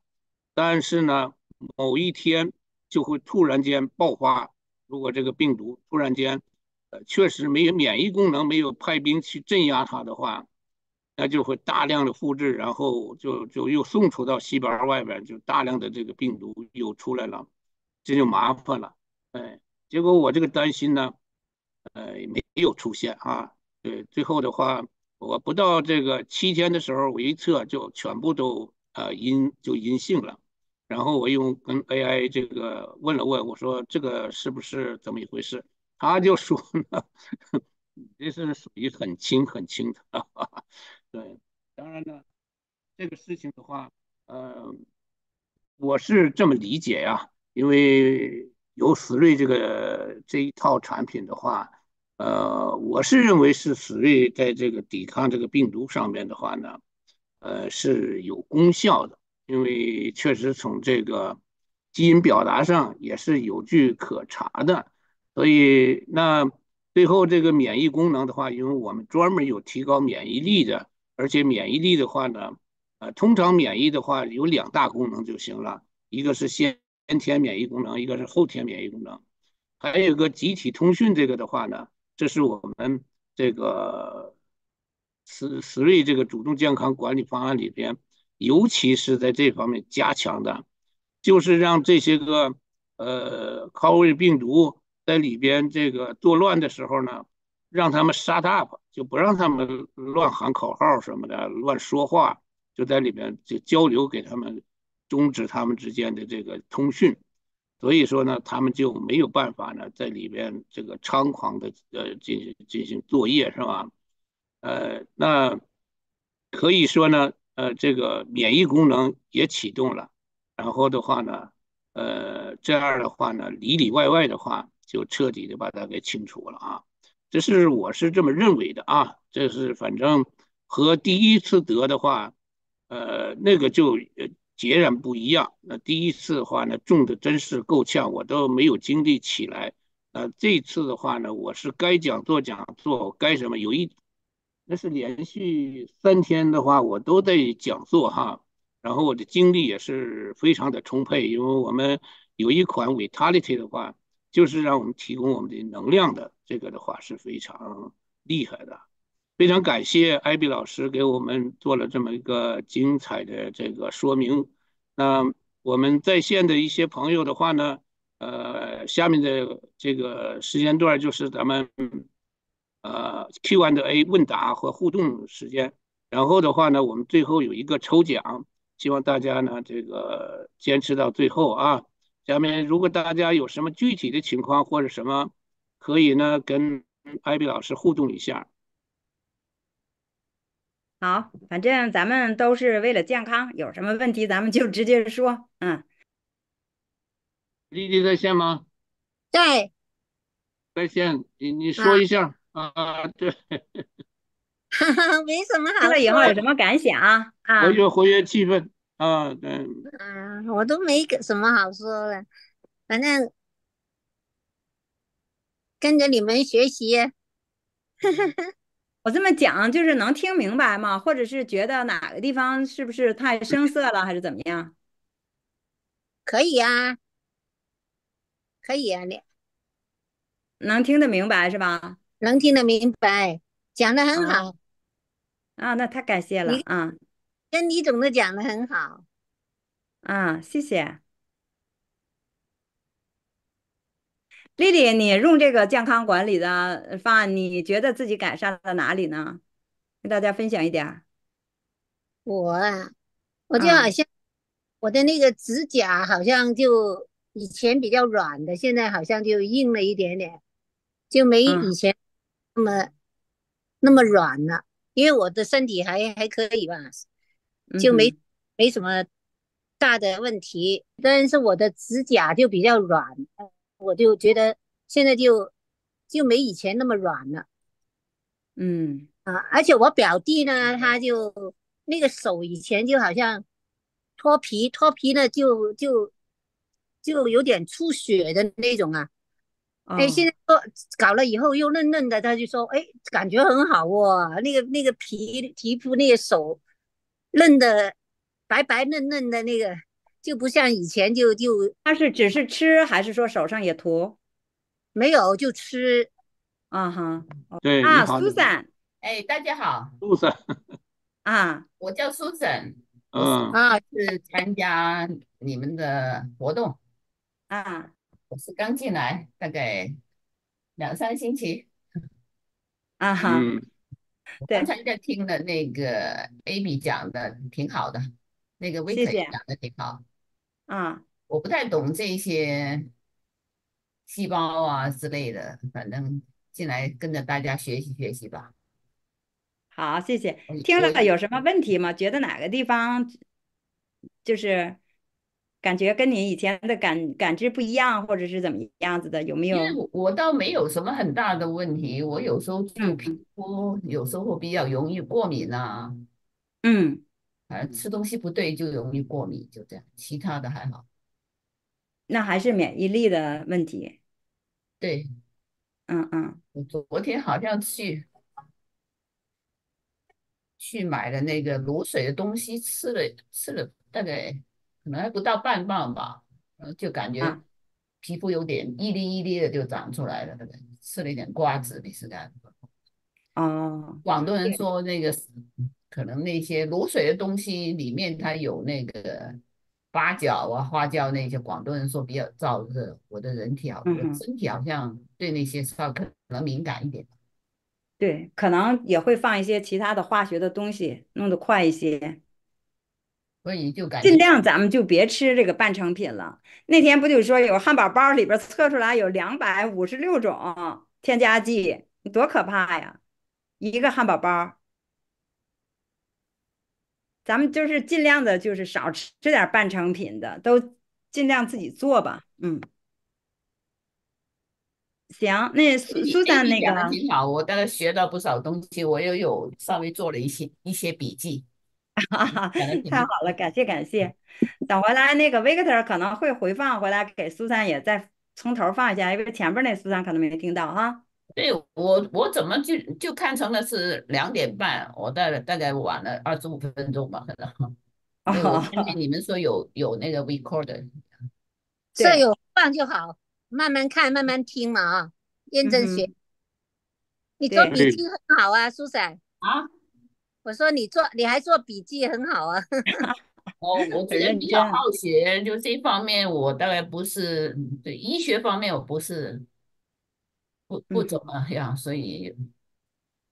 但是呢，某一天就会突然间爆发。如果这个病毒突然间，呃，确实没有免疫功能，没有派兵去镇压它的话，那就会大量的复制，然后就就又送出到细胞外边，就大量的这个病毒又出来了，这就麻烦了。哎，结果我这个担心呢，呃，没有出现啊。对，最后的话，我不到这个七天的时候，我一测就全部都。呃，阴就阴性了，然后我用跟 AI 这个问了问，我说这个是不是怎么一回事？他就说 这是属于很轻很轻的，对。当然呢，这个事情的话，嗯，我是这么理解呀，因为有斯瑞这个这一套产品的话，呃，我是认为是斯瑞在这个抵抗这个病毒上面的话呢。呃，是有功效的，因为确实从这个基因表达上也是有据可查的，所以那最后这个免疫功能的话，因为我们专门有提高免疫力的，而且免疫力的话呢，呃，通常免疫的话有两大功能就行了，一个是先先天免疫功能，一个是后天免疫功能，还有个集体通讯这个的话呢，这是我们这个。思思瑞这个主动健康管理方案里边，尤其是在这方面加强的，就是让这些个呃 c o o v i r u 病毒在里边这个作乱的时候呢，让他们 shut up，就不让他们乱喊口号什么的，乱说话，就在里边就交流给他们，终止他们之间的这个通讯，所以说呢，他们就没有办法呢在里边这个猖狂的呃进行进行作业，是吧？呃，那可以说呢，呃，这个免疫功能也启动了，然后的话呢，呃，这样的话呢，里里外外的话就彻底的把它给清除了啊。这是我是这么认为的啊。这是反正和第一次得的话，呃，那个就截然不一样。那第一次的话呢，中的真是够呛，我都没有精力起来。呃，这次的话呢，我是该讲做讲做，该什么有一。这是连续三天的话，我都在讲座哈，然后我的精力也是非常的充沛，因为我们有一款 vitality 的话，就是让我们提供我们的能量的，这个的话是非常厉害的，非常感谢艾比老师给我们做了这么一个精彩的这个说明。那我们在线的一些朋友的话呢，呃，下面的这个时间段就是咱们。呃，Q o n 的 A 问答和互动时间，然后的话呢，我们最后有一个抽奖，希望大家呢这个坚持到最后啊。下面如果大家有什么具体的情况或者什么，可以呢跟艾比老师互动一下。好，反正咱们都是为了健康，有什么问题咱们就直接说。嗯，丽丽在线吗？在，在线，你你说一下。啊，对，哈哈，没什么。好。了以后有什么感想？啊，活跃活跃气氛。啊，对。啊，我都没什么好说的，反正跟着你们学习。我这么讲就是能听明白吗？或者是觉得哪个地方是不是太生涩了，还是怎么样？可以啊，可以啊，你能听得明白是吧？能听得明白，讲得很好啊！那太感谢了啊！跟李总的讲得很好啊，谢谢丽丽。你用这个健康管理的方案，你觉得自己改善了哪里呢？跟大家分享一点。我啊，我就好像我的那个指甲好像就以前比较软的，现在好像就硬了一点点，就没以前。那么那么软了，因为我的身体还还可以吧，就没没什么大的问题。但是我的指甲就比较软，我就觉得现在就就没以前那么软了。嗯啊，而且我表弟呢，他就那个手以前就好像脱皮，脱皮呢就就就有点出血的那种啊。哎，现在说搞了以后又嫩嫩的，他就说，哎，感觉很好哦，那个那个皮皮肤那个手嫩的白白嫩嫩的那个，就不像以前就就他是只是吃还是说手上也涂？没有就吃，啊哈，对啊，苏 n 哎，大家好，苏 n 啊，我叫苏婶，嗯啊，是参加你们的活动啊。我是刚进来，大概两三星期。啊哈，刚才在听了那个 AB 讲的挺好的，那个 Vicky 讲的挺好。啊，我不太懂这些细胞啊之类的，反正进来跟着大家学习学习吧。好，谢谢。听了有什么问题吗？觉得哪个地方就是？感觉跟你以前的感感知不一样，或者是怎么样子的？有没有？我倒没有什么很大的问题，我有时候就皮肤，有时候比较容易过敏呐。嗯，反正吃东西不对就容易过敏，就这样，其他的还好。那还是免疫力的问题。对。嗯嗯。我昨天好像去去买了那个卤水的东西，吃了吃了大概。可能还不到半磅吧，就感觉皮肤有点一粒一粒的就长出来了，对不对？吃了一点瓜子，你是感觉？哦，广东人说那个可能那些卤水的东西里面它有那个八角啊、花椒那些，广东人说比较燥热，我的人体好像身体好像对那些稍可能敏感一点。对，可能也会放一些其他的化学的东西，弄得快一些。所以就尽量咱们就别吃这个半成品了。那天不就说有汉堡包里边测出来有两百五十六种添加剂，多可怕呀！一个汉堡包，咱们就是尽量的，就是少吃点半成品的，都尽量自己做吧。嗯，行，那苏苏珊那个，挺好，我大概学到不少东西，我又有稍微做了一些一些笔记。哈，太好了，感谢感谢。等回来那个 Victor 可能会回放回来给苏珊也再从头放一下，因为前边那苏珊可能没听到哈。对，我我怎么就就看成了是两点半，我大概大概晚了二十五分钟吧，可能。你们说有有那个 recorder，室友放就好，慢慢看，慢慢听嘛啊，认真学。你做笔记很好啊，苏珊。啊。我说你做，你还做笔记，很好啊。哦，我可能比较好学，就这方面我大概不是，对医学方面我不是，不不怎么样，所以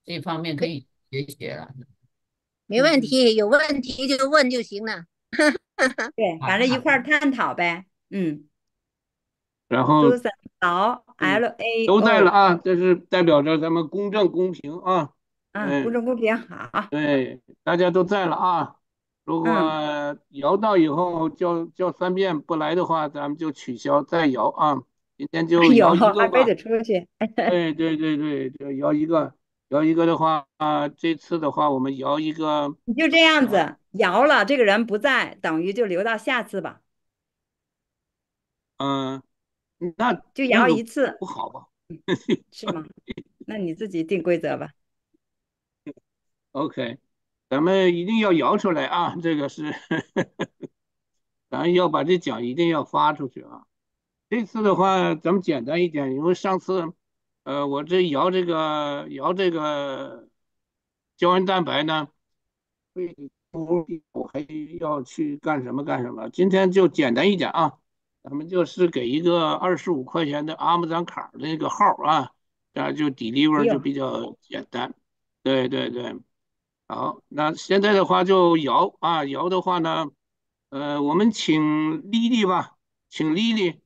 这方面可以学学了。没问题，有问题就问就行了。对，反正一块儿探讨呗。嗯。然后。好，L A。都在了啊，这是代表着咱们公正公平啊。嗯，不中不偏，好啊。对，大家都在了啊。如果摇到以后叫叫三遍不来的话，咱们就取消再摇啊。今天就摇一个吧。拉出去。对对对对，就摇一个。摇一个的话，啊，这次的话，我们摇一个。你就这样子，摇了这个人不在，等于就留到下次吧。嗯，那就摇一次不好吧？是吗？那你自己定规则吧。OK，咱们一定要摇出来啊！这个是，咱要把这奖一定要发出去啊！这次的话，咱们简单一点，因为上次，呃，我这摇这个摇这个胶原蛋白呢，会我还要去干什么干什么。今天就简单一点啊，咱们就是给一个二十五块钱的阿姆扎卡那个号啊，这样就 d e l i v e r 就比较简单。对对对。好，那现在的话就摇啊摇的话呢，呃，我们请丽丽吧，请丽丽，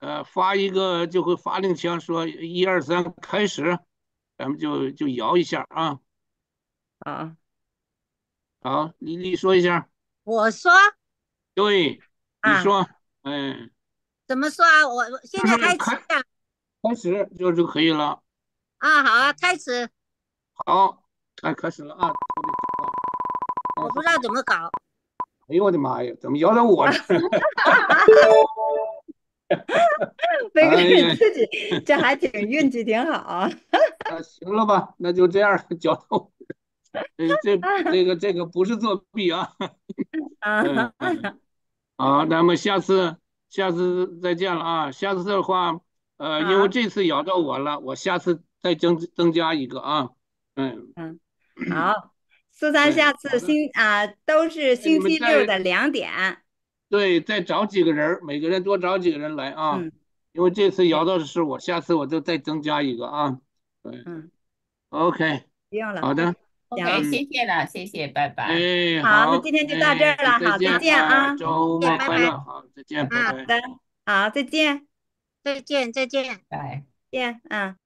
呃，发一个就会发令枪，说一二三开始，咱们就就摇一下啊啊，好，丽丽说一下，我说，对，你说，哎，怎么说啊？我我现在开始，开始就就可以了啊，好啊，开始，好，哎，开始了啊。我不知道怎么搞。哎呦我的妈呀！怎么咬到我了？每个人自己，这还挺运气挺好。啊，行了吧，那就这样脚痛。这这个这个不是作弊啊。好，那么下次下次再见了啊！下次的话，呃，因为这次咬到我了，我下次再增增加一个啊。嗯嗯，好。次三下次星啊都是星期六的两点，对，再找几个人，每个人多找几个人来啊。嗯，因为这次摇到的是我，下次我就再增加一个啊。对，嗯，OK，不用了，好的。OK，谢谢了，谢谢，拜拜。哎，好，那今天就到这儿了，好，再见啊。周末快乐，好，再见，拜拜。好的，好，再见，再见，再见，拜，见啊。